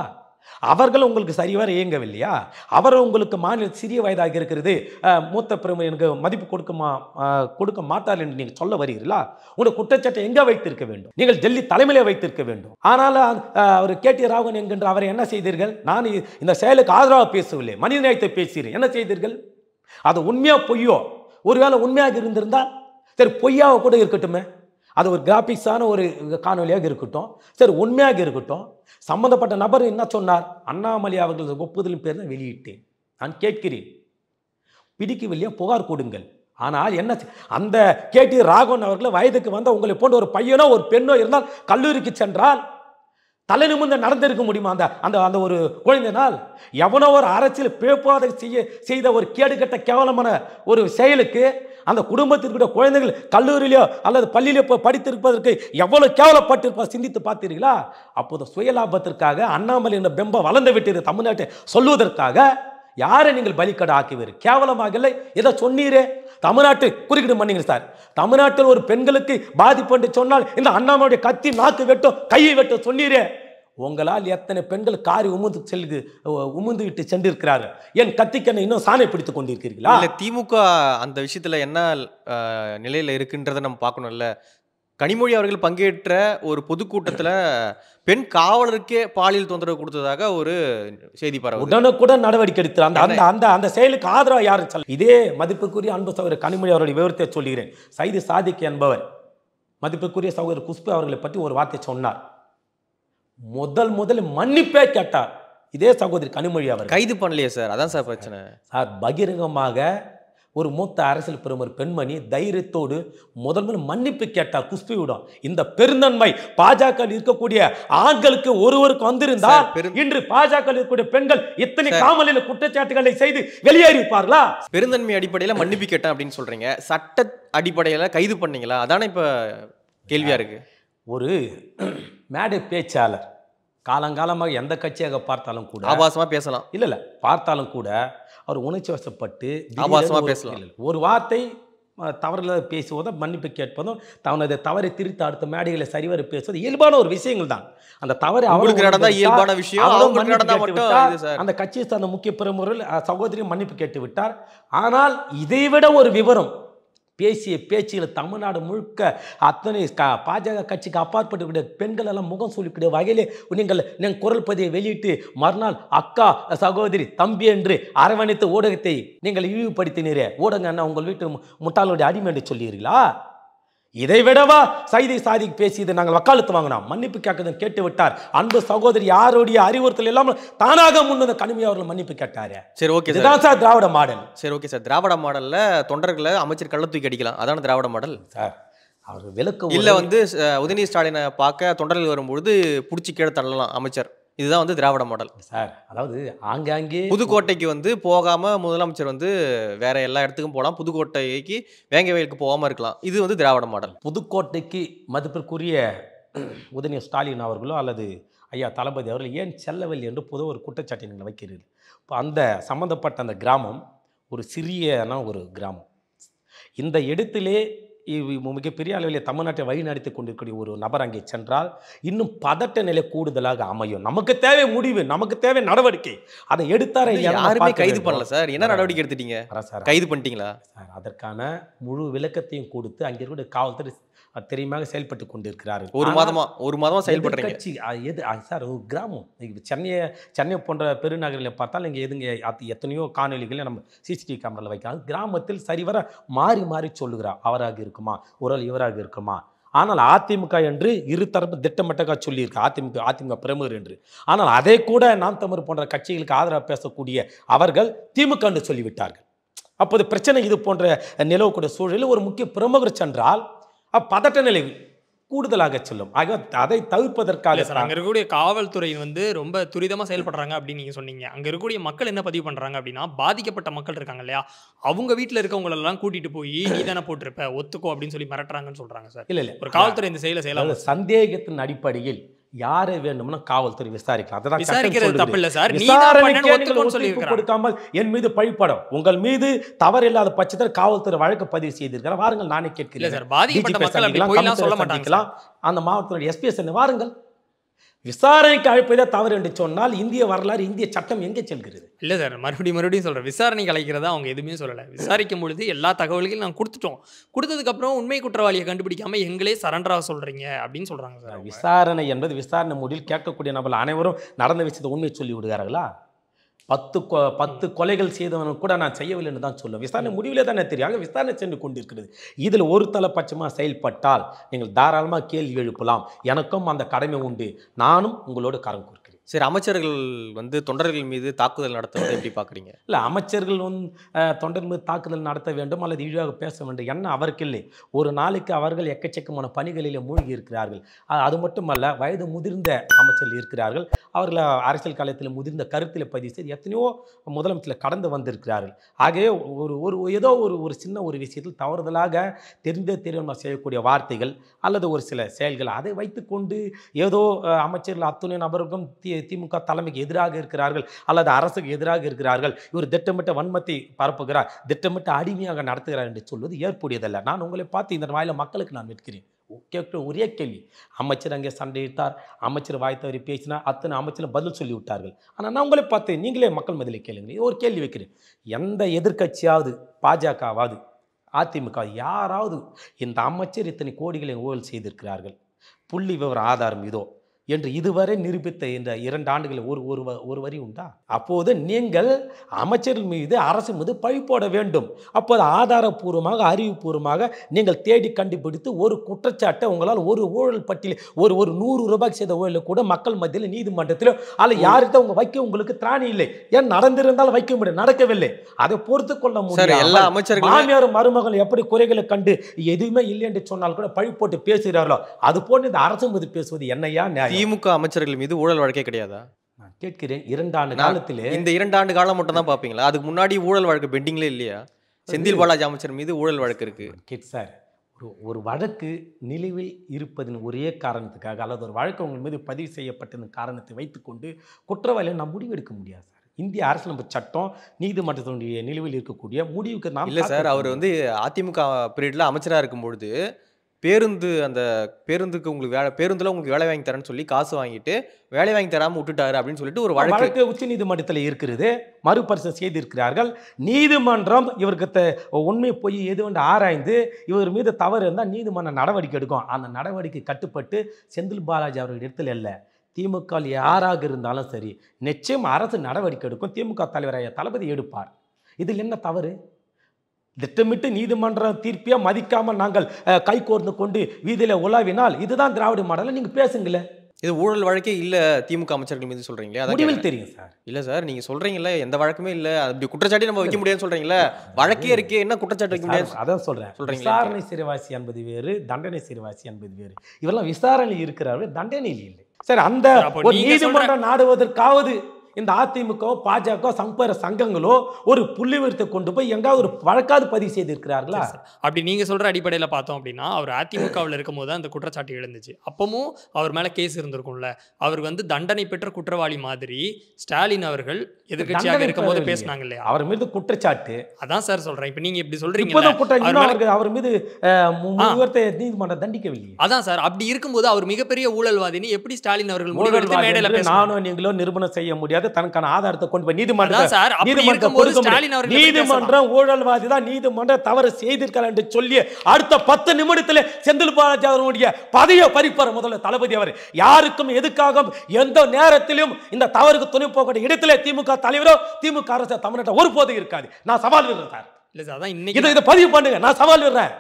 அவர்கள் உங்களுக்கு சரிவர இயங்கவில்லையா அவர் உங்களுக்கு மாநில சிறிய வயதாக இருக்கிறது மூத்த பிரமுகர் எனக்கு மதிப்பு கொடுக்கமா கொடுக்க மாட்டார் என்று நீங்கள் சொல்ல வருகிறீர்களா உங்களுடைய குற்றச்சாட்டை எங்கே வைத்திருக்க வேண்டும் நீங்கள் டெல்லி தலைமையிலே வைத்திருக்க வேண்டும் ஆனால் அவர் கே டி ராகவன் என்கின்ற அவரை என்ன செய்தீர்கள் நான் இந்த செயலுக்கு ஆதரவாக பேசவில்லை மனித நேயத்தை பேசுகிறேன் என்ன செய்தீர்கள் அது உண்மையாக பொய்யோ ஒருவேளை உண்மையாக இருந்திருந்தால் சரி பொய்யாக கூட இருக்கட்டுமே அது ஒரு கிராஃபிக்ஸான ஒரு காணொலியாக இருக்கட்டும் சரி உண்மையாக இருக்கட்டும் சம்மந்தப்பட்ட நபர் என்ன சொன்னார் அண்ணாமலை அவர்கள் ஒப்புதலின் பேர் தான் வெளியிட்டேன் நான் கேட்கிறேன் பிடிக்கவில்லையா புகார் கொடுங்கள் ஆனால் என்ன அந்த கேடி ராகவன் அவர்கள் வயதுக்கு வந்த உங்களை போன்ற ஒரு பையனோ ஒரு பெண்ணோ இருந்தால் கல்லூரிக்கு சென்றால் தலை நிமிர்ந்து நடந்திருக்க முடியுமா அந்த அந்த அந்த ஒரு குழந்தைனால் நாள் எவனோ ஒரு அரசியல் பேப்பாதை செய்ய செய்த ஒரு கேடுகட்ட கேவலமான ஒரு செயலுக்கு அந்த குடும்பத்திற்குரிய குழந்தைகள் கல்லூரியிலோ அல்லது பள்ளியிலோ போய் படித்திருப்பதற்கு எவ்வளோ கேவலப்பட்டிருப்பா சிந்தித்து பார்த்தீர்களா அப்போது சுயலாபத்திற்காக அண்ணாமலை என்ற பெம்பம் வளர்ந்து விட்டது தமிழ்நாட்டை சொல்வதற்காக யாரை நீங்கள் பலிக்கடை ஆக்குவீர் இல்லை எதை சொன்னீரே தமிழ்நாட்டை குறுக்கிட பண்ணீங்க சார் தமிழ்நாட்டில் ஒரு பெண்களுக்கு பாதிப்பு என்று சொன்னால் இந்த அண்ணாமலையுடைய கத்தி நாக்கு வெட்டும் கையை வெட்டும் சொன்னீரே உங்களால் எத்தனை பெண்கள் காரி உமுந்து செல்கு உமுந்துகிட்டு சென்றிருக்கிறார்கள் ஏன் கத்திக்கண்ணை இன்னும் சாணை பிடித்து கொண்டிருக்கிறீர்களா இல்லை திமுக அந்த விஷயத்தில் என்ன நிலையில் இருக்குன்றதை நம்ம பார்க்கணும்ல கனிமொழி அவர்கள் பங்கேற்ற ஒரு பொதுக்கூட்டத்தில் பெண் காவலருக்கே பாலியல் தொந்தரவு கொடுத்ததாக ஒரு செய்தி பரவ உடனுக்குடன் நடவடிக்கை எடுத்து அந்த அந்த அந்த அந்த செயலுக்கு ஆதரவாக யார் சொல்ல இதே மதிப்புக்குரிய அன்பு சகோதரர் கனிமொழி அவருடைய விவரத்தை சொல்கிறேன் சைது சாதிக் என்பவர் மதிப்புக்குரிய சகோதரர் குஷ்பு அவர்களை பற்றி ஒரு வார்த்தை சொன்னார் முதல் முதல் மன்னிப்பே கேட்டார் இதே சகோதரி கனிமொழி அவர் கைது பண்ணலையே சார் அதான் சார் பிரச்சனை சார் பகிரங்கமாக ஒரு மூத்த அரசியல் பிரமர் பெண்மணி தைரியத்தோடு முதல் முதல் மன்னிப்பு கேட்டார் குஸ்பியுடன் இந்த பெருந்தன்மை பாஜக இருக்கக்கூடிய ஆண்களுக்கு ஒருவருக்கு வந்திருந்தால் இன்று பாஜக இருக்கக்கூடிய பெண்கள் இத்தனை காமலில் குற்றச்சாட்டுகளை செய்து வெளியேறிப்பார்களா பெருந்தன்மை அடிப்படையில் மன்னிப்பு கேட்டேன் அப்படின்னு சொல்றீங்க சட்ட அடிப்படையில் கைது பண்ணீங்களா அதானே இப்போ கேள்வியா இருக்கு ஒரு மேடை பேச்சாளர் காலங்காலமாக எந்த கட்சியாக பார்த்தாலும் கூட ஆபாசமாக பேசலாம் இல்லை இல்லை பார்த்தாலும் கூட அவர் உணர்ச்சி வசப்பட்டு ஆபாசமாக பேசலாம் ஒரு வார்த்தை தவறில் பேசுவதும் மன்னிப்பு கேட்பதும் தவனது தவறை திருத்த அடுத்த மேடைகளை சரிவர பேசுவது இயல்பான ஒரு விஷயங்கள் தான் அந்த தவறு அவங்களுக்கு நடந்தால் இயல்பான விஷயம் அந்த கட்சியை சார்ந்த முக்கிய பிரமுகர்கள் சகோதரியும் மன்னிப்பு கேட்டு விட்டார் ஆனால் இதைவிட ஒரு விவரம் பேசிய பேச்சுகளை தமிழ்நாடு முழுக்க அத்தனை க பாஜக கட்சிக்கு அப்பாற்பட்டுக்கூடிய பெண்கள் எல்லாம் முகம் சொல்லிக்கூடிய வகையிலே நீங்கள் நீங்கள் குரல் பதிவை வெளியிட்டு மறுநாள் அக்கா சகோதரி தம்பி என்று அரவணைத்த ஊடகத்தை நீங்கள் இழிவுபடுத்தினீரே ஊடகம் என்ன உங்கள் வீட்டு முட்டாளுடைய அடிமை என்று சொல்லீர்களா இதை விடவா சைதை சாதிக்கு பேசியது நாங்கள் வக்காலத்து வாங்கினோம் மன்னிப்பு கேட்கதும் கேட்டு விட்டார் அன்பு சகோதரி யாருடைய அறிவுறுத்தல் இல்லாமல் தானாக முன்வந்த கனிமி அவர்கள் மன்னிப்பு கேட்டாரு சரி ஓகே இதுதான் சார் திராவிட மாடல் சரி ஓகே சார் திராவிட மாடலில் தொண்டர்களை அமைச்சர் கள்ள தூக்கி அடிக்கலாம் அதான திராவிட மாடல் சார் அவர் விளக்கம் இல்லை வந்து உதயநிதி ஸ்டாலினை பார்க்க தொண்டர்கள் வரும்பொழுது பிடிச்சி கீழே தள்ளலாம் அமைச்சர் இதுதான் வந்து திராவிட மாடல் சார் அதாவது ஆங்காங்கே புதுக்கோட்டைக்கு வந்து போகாமல் முதலமைச்சர் வந்து வேற எல்லா இடத்துக்கும் போகலாம் புதுக்கோட்டைக்கு வேங்க வயலுக்கு போகாமல் இருக்கலாம் இது வந்து திராவிட மாடல் புதுக்கோட்டைக்கு மதிப்பிற்குரிய உதனிய ஸ்டாலின் அவர்களோ அல்லது ஐயா தளபதி அவர்கள் ஏன் செல்லவில்லை என்று பொது ஒரு குற்றச்சாட்டை நீங்கள் வைக்கிறீர்கள் இப்போ அந்த சம்மந்தப்பட்ட அந்த கிராமம் ஒரு சிறியன ஒரு கிராமம் இந்த இடத்திலே மிகப்பெரிய அளவில் தமிழ்நாட்டை வழிநடத்தி கொண்டிருக்கிற ஒரு நபர் அங்கே சென்றால் இன்னும் பதட்ட நிலை கூடுதலாக அமையும் நமக்கு தேவை முடிவு நமக்கு தேவை நடவடிக்கை அதை எடுத்தாரே யாருமே கைது பண்ணல சார் என்ன நடவடிக்கை எடுத்துட்டீங்க சார் கைது பண்ணிட்டீங்களா சார் அதற்கான முழு விளக்கத்தையும் கொடுத்து அங்கே இருக்கக்கூடிய காவல்துறை அத்தெரியமாக செயல்பட்டு கொண்டிருக்கிறார்கள் ஒரு மாதமா ஒரு மாதமா செயல்படுற கட்சி எது சார் ஒரு கிராமம் சென்னையை சென்னை போன்ற பெருநகரில் பார்த்தாலும் இங்கே எதுங்க எத்தனையோ காணொலிகளை நம்ம சிசிடிவி கேமராவில் வைக்கலாம் கிராமத்தில் சரிவர மாறி மாறி சொல்லுகிறார் அவராக இருக்குமா ஒரு இவராக இருக்குமா ஆனால் அதிமுக என்று இரு தரப்பு திட்டமிட்டக்கா சொல்லியிருக்கு அதிமுக அதிமுக பிரமுகர் என்று ஆனால் அதை கூட நாம் தமிழ் போன்ற கட்சிகளுக்கு ஆதரவாக பேசக்கூடிய அவர்கள் திமுக என்று சொல்லிவிட்டார்கள் அப்போது பிரச்சனை இது போன்ற நிலவக்கூடிய சூழலில் ஒரு முக்கிய பிரமுகர் சென்றால் பதட்ட நிலை கூடுதலாக செல்லும் ஆக அதை தவிர்ப்பதற்காக அங்கே இருக்கக்கூடிய காவல்துறை வந்து ரொம்ப துரிதமாக செயல்படுறாங்க அப்படின்னு நீங்கள் சொன்னீங்க அங்கே இருக்கக்கூடிய மக்கள் என்ன பதிவு பண்ணுறாங்க அப்படின்னா பாதிக்கப்பட்ட மக்கள் இருக்காங்க இல்லையா அவங்க வீட்டில் இருக்கவங்களெல்லாம் கூட்டிகிட்டு போய் நீ தானே போட்டிருப்ப ஒத்துக்கோ அப்படின்னு சொல்லி மிரட்டுறாங்கன்னு சொல்கிறாங்க சார் இல்லை இல்லை ஒரு காவல்துறை இந்த செயலை செய்யலாம் சந்தேகத்தின் அடிப்படையில் யாரை வேண்டும்னா காவல்துறை விசாரிக்கலாம் அதான் என் மீது பழிப்படம் உங்கள் மீது தவறு இல்லாத பட்சத்தில் காவல்துறை வழக்கு பதிவு செய்திருக்கிற வாருங்கள் நானே கேட்கிறேன் அந்த மாவட்டத்தோட எஸ்பிஎஸ் வாருங்கள் விசாரணைக்கு அழைப்பதே தவறு என்று சொன்னால் இந்திய வரலாறு இந்திய சட்டம் எங்கே செல்கிறது இல்லை சார் மறுபடியும் மறுபடியும் சொல்கிறேன் விசாரணைக்கு அழைக்கிறதா அவங்க எதுவுமே சொல்லலை விசாரிக்கும் பொழுது எல்லா தகவல்களையும் நாங்கள் கொடுத்துட்டோம் கொடுத்ததுக்கப்புறம் உண்மை குற்றவாளியை கண்டுபிடிக்காமல் எங்களே சரண்டராக சொல்கிறீங்க அப்படின்னு சொல்கிறாங்க சார் விசாரணை என்பது விசாரணை முடிவில் கேட்கக்கூடிய நபர்கள் அனைவரும் நடந்த விஷயத்தை உண்மை சொல்லி விடுகிறார்களா பத்து கொ பத்து கொலைகள் செய்தவன் கூட நான் செய்யவில்லைன்னு தான் சொல்லுவேன் விசாரணை முடிவிலே தானே தெரியும் அங்கே விசாரணை சென்று கொண்டிருக்கிறது இதில் ஒரு தலைப்பட்சமாக செயல்பட்டால் நீங்கள் தாராளமாக கேள்வி எழுப்பலாம் எனக்கும் அந்த கடமை உண்டு நானும் உங்களோடு கரம் சரி அமைச்சர்கள் வந்து தொண்டர்கள் மீது தாக்குதல் நடத்துவதை எப்படி பார்க்குறீங்க இல்லை அமைச்சர்கள் வந்து தொண்டர் மீது தாக்குதல் நடத்த வேண்டும் அல்லது இழிவாக பேச வேண்டும் என்ன அவருக்கு இல்லை ஒரு நாளைக்கு அவர்கள் எக்கச்சக்கமான பணிகளில் மூழ்கி இருக்கிறார்கள் அது மட்டுமல்ல வயது முதிர்ந்த அமைச்சர்கள் இருக்கிறார்கள் அவர்கள் அரசியல் காலத்தில் முதிர்ந்த கருத்தில் பதிவு செய்து எத்தனையோ முதலமைச்சர் கடந்து வந்திருக்கிறார்கள் ஆகவே ஒரு ஒரு ஏதோ ஒரு ஒரு சின்ன ஒரு விஷயத்தில் தவறுதலாக தெரிந்த தெரியாமல் செய்யக்கூடிய வார்த்தைகள் அல்லது ஒரு சில செயல்கள் அதை வைத்துக்கொண்டு ஏதோ அமைச்சர்கள் அத்துணை நபருக்கும் திமுக தலைமைக்கு எதிராக இருக்கிறார்கள் அல்லது அரசுக்கு எதிராக இருக்கிறார்கள் இவர் திட்டமிட்ட வன்மத்தை பரப்புகிறார் திட்டமிட்ட அடிமையாக நடத்துகிறார் என்று சொல்வது ஏற்புடையதல்ல நான் உங்களை பார்த்து இந்த வாயில மக்களுக்கு நான் நிற்கிறேன் கேட்கிற ஒரே கேள்வி அமைச்சர் அங்கே சண்டையிட்டார் அமைச்சர் வாய் பேசினார் அத்தனை அமைச்சர் பதில் சொல்லி விட்டார்கள் ஆனால் நான் உங்களை பார்த்து நீங்களே மக்கள் மதிலை கேளுங்க ஒரு கேள்வி வைக்கிறேன் எந்த எதிர்கட்சியாவது பாஜகவாவது அதிமுக யாராவது இந்த அமைச்சர் இத்தனை கோடிகளை ஊழல் செய்திருக்கிறார்கள் புள்ளி விவர ஆதாரம் இதோ என்று இதுவரை நிரூபித்த இந்த இரண்டு ஆண்டுகளில் ஒரு ஒரு ஒரு வரி உண்டா அப்போது நீங்கள் அமைச்சர் மீது அரசு மீது பழி போட வேண்டும் அப்போது ஆதாரபூர்வமாக அறிவுபூர்வமாக நீங்கள் தேடி கண்டுபிடித்து ஒரு குற்றச்சாட்டை உங்களால் ஒரு ஊழல் பட்டியல் ஒரு ஒரு நூறு ரூபாய்க்கு செய்த ஊழலை கூட மக்கள் மத்தியில் நீதிமன்றத்தில் அதில் யார்கிட்ட உங்க வைக்க உங்களுக்கு திராணி இல்லை ஏன் நடந்திருந்தால் வைக்க முடியும் நடக்கவில்லை அதை பொறுத்து கொள்ள முடியும் எல்லா அமைச்சர்கள் மாமியார் மருமகள் எப்படி குறைகளை கண்டு எதுவுமே இல்லை என்று சொன்னால் கூட பழி போட்டு பேசுகிறார்களோ அது போன்று இந்த அரசு மீது பேசுவது என்னையா நியாயம் திமுக அமைச்சர்கள் மீது ஊழல் வழக்கே கிடையாதா நான் கேட்கிறேன் ஆண்டு காலத்திலே இந்த இரண்டு ஆண்டு காலம் மட்டும் தான் பார்ப்பீங்களா அதுக்கு முன்னாடி ஊழல் வழக்கு பெண்டிங்லே இல்லையா செந்தில் பாலாஜி அமைச்சர் மீது ஊழல் வழக்கு இருக்கு கேட் சார் ஒரு ஒரு வழக்கு நிலுவில் இருப்பதின் ஒரே காரணத்துக்காக அல்லது ஒரு வழக்கு உங்கள் மீது பதிவு செய்யப்பட்டதன் காரணத்தை வைத்துக்கொண்டு குற்றவாளியை நான் முடிவெடுக்க முடியாது சார் இந்திய அரசியலமைப்பு சட்டம் நீதிமன்றத்தினுடைய நிலுவில் இருக்கக்கூடிய முடிவுக்கு நான் இல்லை சார் அவர் வந்து அதிமுக பீரியடில் அமைச்சராக இருக்கும்பொழுது பேருந்து அந்த பேருந்துக்கு உங்களுக்கு வேலை பேருந்துல உங்களுக்கு வேலை வாங்கி தரேன்னு சொல்லி காசு வாங்கிட்டு வேலை வாங்கி தராமல் விட்டுட்டாரு அப்படின்னு சொல்லிட்டு ஒரு வழக்கு உச்ச நீதிமன்றத்தில் இருக்கிறது மறுபரிசீலனை செய்திருக்கிறார்கள் நீதிமன்றம் இவருக்கு உண்மை போய் எது வந்து ஆராய்ந்து இவர் மீது தவறு இருந்தால் நீதிமன்றம் நடவடிக்கை எடுக்கும் அந்த நடவடிக்கை கட்டுப்பட்டு செந்தில் பாலாஜி அவர்கள் இடத்துல இல்லை திமுக யாராக இருந்தாலும் சரி நிச்சயம் அரசு நடவடிக்கை எடுக்கும் திமுக தலைவராக தளபதி எடுப்பார் இதில் என்ன தவறு திட்டமிட்டு நீதிமன்றம் தீர்ப்பிய மதிக்காமல் நாங்கள் கை கோர்ந்து கொண்டு வீதியில் உலாவினால் இதுதான் திராவிட மாடல நீங்க பேசுங்களேன் இது ஊழல் வழக்கே இல்லை திமுக அமைச்சர்கள் மீது சொல்கிறீங்களே முடிவில் தெரியும் சார் இல்லை சார் நீங்கள் சொல்கிறீங்களே எந்த வழக்குமே இல்லை அப்படி குற்றச்சாட்டி நம்ம வைக்க முடியாதுன்னு சொல்கிறீங்களே வழக்கே இருக்கே என்ன குற்றச்சாட்டு வைக்க முடியாது அதான் சொல்கிறேன் சொல்கிறீங்க விசாரணை சிறைவாசி என்பது வேறு தண்டனை சிறைவாசி என்பது வேறு இவெல்லாம் விசாரணை இருக்கிறார்கள் தண்டனையில் இல்லை சார் அந்த நீதிமன்றம் நாடுவதற்காவது இந்த அதிமுக பாஜக சம்பர சங்கங்களோ ஒரு புள்ளிவிரத்தை கொண்டு போய் எங்காவது ஒரு வழக்காது பதிவு செய்திருக்கிறார்களா அப்படி நீங்க சொல்ற அடிப்படையில பார்த்தோம் அப்படின்னா அவர் அதிமுகவில் இருக்கும் போது அந்த குற்றச்சாட்டு எழுந்துச்சு அப்பவும் அவர் மேல கேஸ் இருந்திருக்கும்ல அவர் வந்து தண்டனை பெற்ற குற்றவாளி மாதிரி ஸ்டாலின் அவர்கள் எதிர்கட்சியாக இருக்கும் போது பேசினாங்க இல்லையா அவர் மீது குற்றச்சாட்டு அதான் சார் சொல்றேன் இப்ப நீங்க இப்படி சொல்றீங்க அவர் மீது நீதிமன்றம் தண்டிக்கவில்லை அதான் சார் அப்படி இருக்கும்போது அவர் மிகப்பெரிய ஊழல்வாதினி எப்படி ஸ்டாலின் அவர்கள் மேடையில் நானும் நீங்களும் நிரூபணம் செய்ய முடியாது முடியாது தனக்கான ஆதாரத்தை கொண்டு போய் நீதிமன்றம் நீதிமன்றம் ஊழல்வாதி தான் நீதிமன்றம் தவறு செய்திருக்கலாம் என்று சொல்லி அடுத்த பத்து நிமிடத்தில் செந்தில் பாலாஜி அவர்களுடைய பதவியை பறிப்பார் முதல்ல தளபதி அவர் யாருக்கும் எதுக்காக எந்த நேரத்திலும் இந்த தவறுக்கு துணி போகக்கூடிய இடத்துல திமுக தலைவரோ திமுக அரசு தமிழ்நாட்டை ஒருபோதும் இருக்காது நான் சவால் விடுறேன் சார் இல்லை சார் இன்னைக்கு இதை பதிவு பண்ணுங்க நான் சவால் விடுறேன்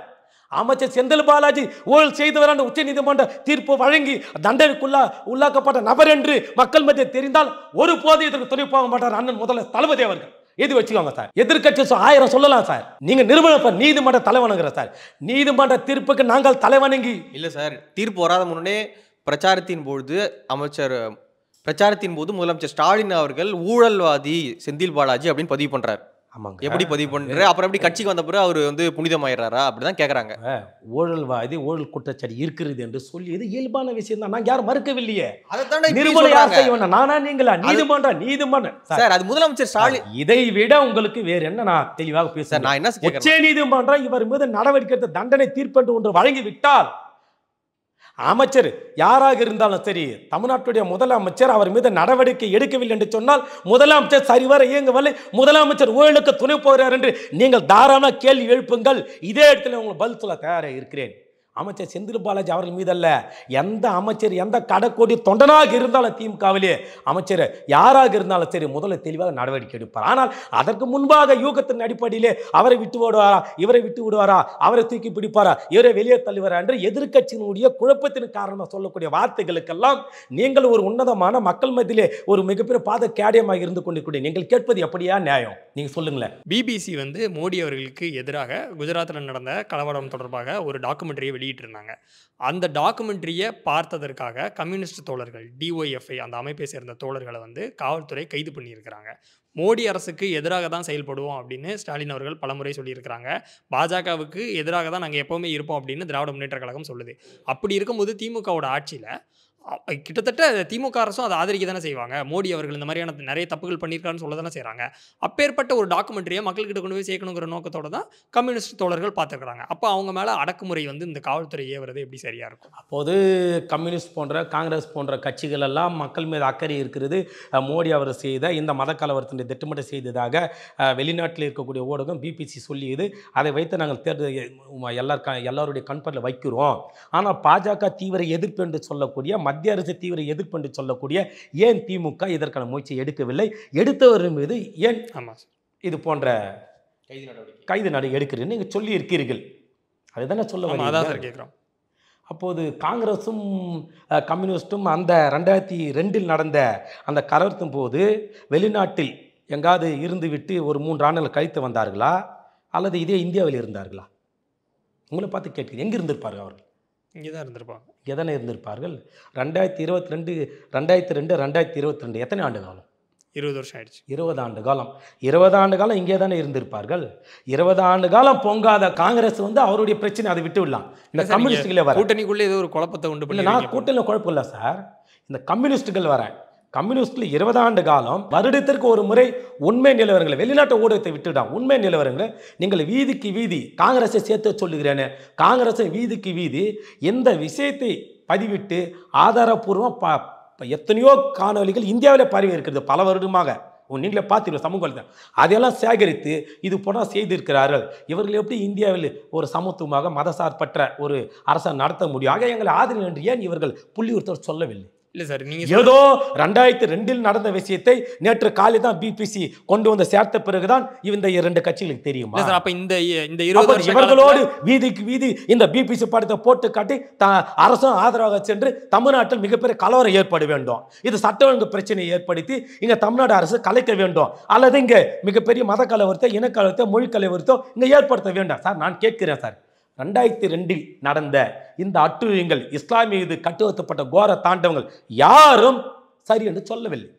அமைச்சர் செந்தில் பாலாஜி ஊழல் செய்தவர் என்ற உச்ச நீதிமன்ற தீர்ப்பு வழங்கி தண்டனைக்குள்ளா உள்ளாக்கப்பட்ட நபர் என்று மக்கள் மத்திய தெரிந்தால் ஒரு போதை இதற்கு துணை போக மாட்டார் அண்ணன் முதல்ல தளபதி அவர்கள் எது வச்சுக்கோங்க சார் எதிர்கட்சி ஆயிரம் சொல்லலாம் சார் நீங்க நிறுவனம் நீதிமன்ற தலைவனுங்கிற சார் நீதிமன்ற தீர்ப்புக்கு நாங்கள் தலைவணங்கி இல்லை சார் தீர்ப்பு வராத முன்னே பிரச்சாரத்தின் போது அமைச்சர் பிரச்சாரத்தின் போது முதலமைச்சர் ஸ்டாலின் அவர்கள் ஊழல்வாதி செந்தில் பாலாஜி அப்படின்னு பதிவு பண்றாரு ஆமாங்க எப்படி பதிவு பண்ணுறாரு அப்புறம் எப்படி கட்சிக்கு வந்த பிறகு அவர் வந்து புனிதமாயிடுறாரா அப்படிதான் கேட்குறாங்க ஊழல் வா இது ஊழல் குற்றச்சாட்டு இருக்கிறது என்று சொல்லி இது இயல்பான விஷயம் தான் நான் யாரும் மறுக்கவில்லையே நானா நீங்களா நீதிமன்றம் நீதிமன்றம் சார் அது முதலமைச்சர் ஸ்டாலின் இதை விட உங்களுக்கு வேறு என்ன நான் தெளிவாக பேசுறேன் நான் என்ன உச்ச நீதிமன்றம் இவர் மீது நடவடிக்கை தண்டனை தீர்ப்பு என்று ஒன்று வழங்கி விட்டால் அமைச்சர் யாராக இருந்தாலும் சரி தமிழ்நாட்டுடைய முதலமைச்சர் அவர் மீது நடவடிக்கை எடுக்கவில்லை என்று சொன்னால் முதலமைச்சர் சரிவர இயங்கவில்லை முதலமைச்சர் ஊழலுக்கு துணை போகிறார் என்று நீங்கள் தாராளமாக கேள்வி எழுப்புங்கள் இதே இடத்துல உங்களுக்கு பதில் சொல்ல தயாராக இருக்கிறேன் அமைச்சர் செந்தில் பாலாஜி அவர்கள் மீதல்ல எந்த அமைச்சர் எந்த கடைக்கோடி தொண்டனாக இருந்தாலும் திமுகவிலே அமைச்சர் யாராக இருந்தாலும் சரி முதல்ல தெளிவாக நடவடிக்கை எடுப்பார் ஆனால் அதற்கு முன்பாக யூகத்தின் அடிப்படையிலே அவரை விட்டு விடுவாரா இவரை விட்டு விடுவாரா அவரை தூக்கி பிடிப்பாரா இவரை வெளியே தள்ளுவாரா என்று எதிர்கட்சியினுடைய குழப்பத்தின் காரணமாக சொல்லக்கூடிய வார்த்தைகளுக்கெல்லாம் நீங்கள் ஒரு உன்னதமான மக்கள் மத்தியிலே ஒரு மிகப்பெரிய பாத கேடயமாக இருந்து கொண்டிருக்கூடிய நீங்கள் கேட்பது எப்படியா நியாயம் நீங்கள் சொல்லுங்களேன் பிபிசி வந்து மோடி அவர்களுக்கு எதிராக குஜராத்தில் நடந்த கலவரம் தொடர்பாக ஒரு டாக்குமெண்ட்ரியை வெளியிட்டு இருந்தாங்க அந்த டாக்குமெண்ட்ரியை பார்த்ததற்காக கம்யூனிஸ்ட் தோழர்கள் டிஒய்எஃப்ஐ அந்த அமைப்பை சேர்ந்த தோழர்களை வந்து காவல்துறை கைது பண்ணியிருக்கிறாங்க மோடி அரசுக்கு எதிராக தான் செயல்படுவோம் அப்படின்னு ஸ்டாலின் அவர்கள் பலமுறை சொல்லியிருக்கிறாங்க பாஜகவுக்கு எதிராக தான் நாங்கள் எப்போவுமே இருப்போம் அப்படின்னு திராவிட முன்னேற்ற கழகம் சொல்லுது அப்படி இருக்கும்போது திமுகவோட ஆட்சியில் கிட்டத்தட்ட திமுக அரசும் அதை ஆதரிக்க தானே செய்வாங்க மோடி அவர்கள் இந்த மாதிரியான நிறைய தப்புகள் பண்ணியிருக்காருன்னு சொல்ல தானே செய்கிறாங்க அப்பேற்பட்ட ஒரு டாக்குமெண்ட்ரியை மக்கள்கிட்ட கொண்டு போய் சேர்க்கணுங்கிற நோக்கத்தோட தான் கம்யூனிஸ்ட் தோழர்கள் பார்த்துருக்குறாங்க அப்போ அவங்க மேலே அடக்குமுறை வந்து இந்த காவல்துறை ஏவுறது எப்படி சரியாக இருக்கும் அப்போது கம்யூனிஸ்ட் போன்ற காங்கிரஸ் போன்ற கட்சிகள் எல்லாம் மக்கள் மீது அக்கறை இருக்கிறது மோடி அவர் செய்த இந்த மத கலவரத்தினுடைய திட்டமிட்ட செய்ததாக வெளிநாட்டில் இருக்கக்கூடிய ஊடகம் பிபிசி சொல்லியது அதை வைத்து நாங்கள் தேர்தல் எல்லார் எல்லாருடைய கண்பரில் வைக்கிறோம் ஆனால் பாஜக தீவிர எதிர்ப்பு என்று சொல்லக்கூடிய மத்திய அரசு தீவிர எதிர்ப்பு என்று சொல்லக்கூடிய ஏன் திமுக இதற்கான முயற்சி எடுக்கவில்லை எடுத்தவர் மீது ஏன் ஆமாம் இது போன்ற கைது நடவடிக்கை கைது நடவடிக்கை எடுக்கிறேன்னு நீங்கள் இருக்கிறீர்கள் அதுதானே சொல்ல கேட்குறோம் அப்போது காங்கிரஸும் கம்யூனிஸ்ட்டும் அந்த ரெண்டாயிரத்தி ரெண்டில் நடந்த அந்த கலர்த்தும் போது வெளிநாட்டில் எங்காவது இருந்து விட்டு ஒரு மூன்று ஆண்டுகள் கழித்து வந்தார்களா அல்லது இதே இந்தியாவில் இருந்தார்களா உங்களை பார்த்து கேட்குது எங்கே இருந்திருப்பார்கள் அவர்கள் இங்கே தான் இருந்திருப்பாங்க இங்கே தானே இருந்திருப்பார்கள் ரெண்டாயிரத்தி இருபத்தி ரெண்டு ரெண்டாயிரத்தி ரெண்டு ரெண்டாயிரத்தி இருபத்தி ரெண்டு எத்தனை ஆண்டு காலம் இருபது வருஷம் ஆயிடுச்சு இருபது ஆண்டு காலம் இருபது ஆண்டு காலம் இங்கே தானே இருந்திருப்பார்கள் இருபது ஆண்டு காலம் பொங்காத காங்கிரஸ் வந்து அவருடைய பிரச்சனை அதை விட்டு விடலாம் இந்த கம்யூனிஸ்டுகளே வர கூட்டணிக்குள்ளே ஏதோ ஒரு குழப்பத்தை உண்டு பண்ணி நான் கூட்டணியில் குழப்பம் இல்லை சார் இந்த கம்யூனிஸ்டுகள் வரேன் கம்யூனிஸ்டில் இருபது ஆண்டு காலம் வருடத்திற்கு ஒரு முறை உண்மை நிலவரங்களை வெளிநாட்டு ஊடகத்தை விட்டுவிடாம் உண்மை நிலவரங்களை நீங்கள் வீதிக்கு வீதி காங்கிரஸை சேர்த்து சொல்லுகிறேன்னு காங்கிரஸை வீதிக்கு வீதி எந்த விஷயத்தை பதிவிட்டு ஆதாரபூர்வம் ப எத்தனையோ காணொலிகள் இந்தியாவில் பரவி இருக்கிறது பல வருடமாக நீங்களே பார்த்துருவோம் சமூகத்தில் அதையெல்லாம் சேகரித்து இது போனால் செய்திருக்கிறார்கள் இவர்கள் எப்படி இந்தியாவில் ஒரு சமத்துவமாக மதசார்பற்ற ஒரு அரசை நடத்த முடியும் ஆக எங்களை ஆதரவு என்று ஏன் இவர்கள் புள்ளி ஒருத்தர் சொல்லவில்லை இல்லை சார் நீங்கள் ஏதோ ரெண்டாயிரத்தி ரெண்டில் நடந்த விஷயத்தை நேற்று காலை தான் பிபிசி கொண்டு வந்து சேர்த்த பிறகுதான் இந்த இரண்டு கட்சிகளுக்கு தெரியும் அப்போ இந்த இந்த இருபது இவர்களோடு வீதிக்கு வீதி இந்த பிபிசி படத்தை போட்டு காட்டி த அரசும் ஆதரவாக சென்று தமிழ்நாட்டில் மிகப்பெரிய கலவரம் ஏற்பட வேண்டும் இது சட்ட ஒழுங்கு பிரச்சனையை ஏற்படுத்தி இங்கே தமிழ்நாடு அரசு கலைக்க வேண்டும் அல்லது இங்கே மிகப்பெரிய மத கலவரத்தை இனக்கலவரத்தை மொழிக்கலவரத்தோ கலவரத்தோ இங்கே ஏற்படுத்த வேண்டாம் சார் நான் கேட்கிறேன் சார் ரெண்டாயிரத்தி ரெண்டில் நடந்த இந்த அட்டுழியங்கள் இஸ்லாமிய இது கட்டுவத்தப்பட்ட கோர தாண்டவங்கள் யாரும் சரி என்று சொல்லவில்லை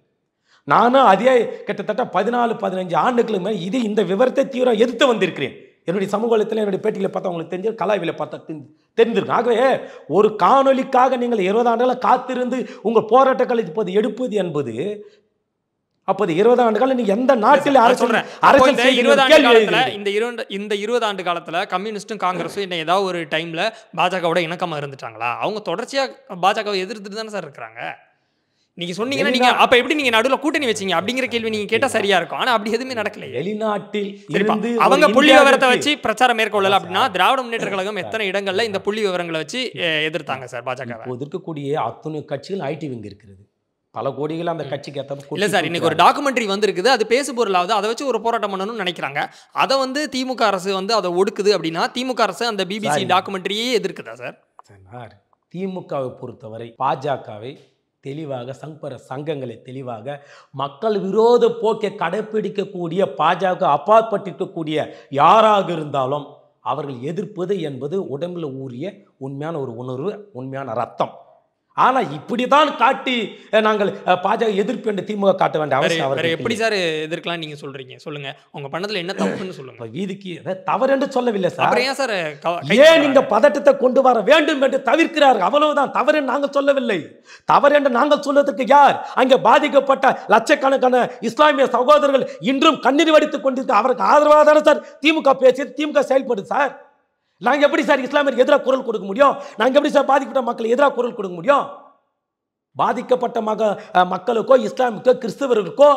நானும் அதே கிட்டத்தட்ட பதினாலு பதினஞ்சு ஆண்டுகளுக்கு மேலே இது இந்த விவரத்தை தீவிரம் எதிர்த்து வந்திருக்கிறேன் என்னுடைய சமூக என்னுடைய பேட்டியில் பார்த்தா உங்களுக்கு தெரிஞ்சு கலாவியில் பார்த்தா தெரிஞ்சு தெரிஞ்சிருக்கும் ஆகவே ஒரு காணொலிக்காக நீங்கள் இருபது ஆண்டுகளாக காத்திருந்து உங்கள் போராட்டங்களை இப்போது எடுப்பது என்பது அப்போது இருபது ஆண்டு காலம் நீங்க எந்த நாட்டில் சொல்றேன் இருபது இந்த இருபது இந்த இருபது ஆண்டு காலத்துல கம்யூனிஸ்டும் காங்கிரஸும் என்ன ஏதாவது ஒரு டைம்ல பாஜகவோட இணக்கமா இருந்துட்டாங்களா அவங்க தொடர்ச்சியா பாஜகவை எதிர்த்துட்டு தானே சார் இருக்கிறாங்க நீங்க சொன்னீங்கன்னா நீங்க அப்ப எப்படி நீங்க நடுவுல கூட்டணி வச்சீங்க அப்படிங்கிற கேள்வி நீங்க கேட்டா சரியா இருக்கும் ஆனா அப்படி எதுவுமே நடக்கல வெளிநாட்டில் அவங்க புள்ளி விவரத்தை வச்சு பிரச்சாரம் மேற்கொள்ளல அப்படின்னா திராவிட முன்னேற்ற கழகம் எத்தனை இடங்கள்ல இந்த புள்ளி விவரங்களை வச்சு எதிர்த்தாங்க சார் பாஜக இருக்கக்கூடிய அத்தனை கட்சிகள் ஐடி விங்க இருக்கிறது பல கோடிகள் அந்த கட்சிக்கு ஏற்ற இல்லை சார் இன்னைக்கு ஒரு டாக்குமெண்ட்ரி வந்திருக்குது அது பேசு பொருளாவது அதை வச்சு ஒரு போராட்டம் பண்ணணும்னு நினைக்கிறாங்க அதை வந்து திமுக அரசு வந்து அதை ஒடுக்குது அப்படின்னா திமுக அரசு அந்த பிபிசி டாக்குமெண்ட்ரியே எதிர்க்குதா சார் சார் திமுகவை பொறுத்தவரை பாஜகவை தெளிவாக சங்கர சங்கங்களை தெளிவாக மக்கள் விரோத போக்கை கடைப்பிடிக்கக்கூடிய பாஜக அப்பாற்பட்டிருக்கக்கூடிய யாராக இருந்தாலும் அவர்கள் எதிர்ப்பது என்பது உடம்பில் ஊறிய உண்மையான ஒரு உணர்வு உண்மையான ரத்தம் ஆனா இப்படிதான் காட்டி நாங்கள் பாஜக எதிர்ப்பு என்று திமுக காட்ட வேண்டிய அவசியம் அவர் எப்படி சார் எதிர்க்கலாம் நீங்க சொல்றீங்க சொல்லுங்க உங்க பண்ணதுல என்ன தப்புன்னு சொல்லுங்க வீதிக்கு தவறு என்று சொல்லவில்லை சார் ஏன் சார் ஏன் நீங்க பதட்டத்தை கொண்டு வர வேண்டும் என்று தவிர்க்கிறார்கள் அவ்வளவுதான் தவறு நாங்கள் சொல்லவில்லை தவறு என்று நாங்கள் சொல்வதற்கு யார் அங்கே பாதிக்கப்பட்ட லட்சக்கணக்கான இஸ்லாமிய சகோதரர்கள் இன்றும் கண்ணீர் வடித்துக் கொண்டிருக்க அவருக்கு ஆதரவாக தானே சார் திமுக பேசி திமுக செயல்படுது சார் நாங்கள் எப்படி சார் இஸ்லாமியருக்கு எதிராக குரல் கொடுக்க முடியும் நாங்கள் எப்படி சார் பாதிக்கப்பட்ட மக்கள் எதிராக குரல் கொடுக்க முடியும் பாதிக்கப்பட்ட மக மக்களுக்கோ இஸ்லாமிக்கோ கிறிஸ்தவர்களுக்கோ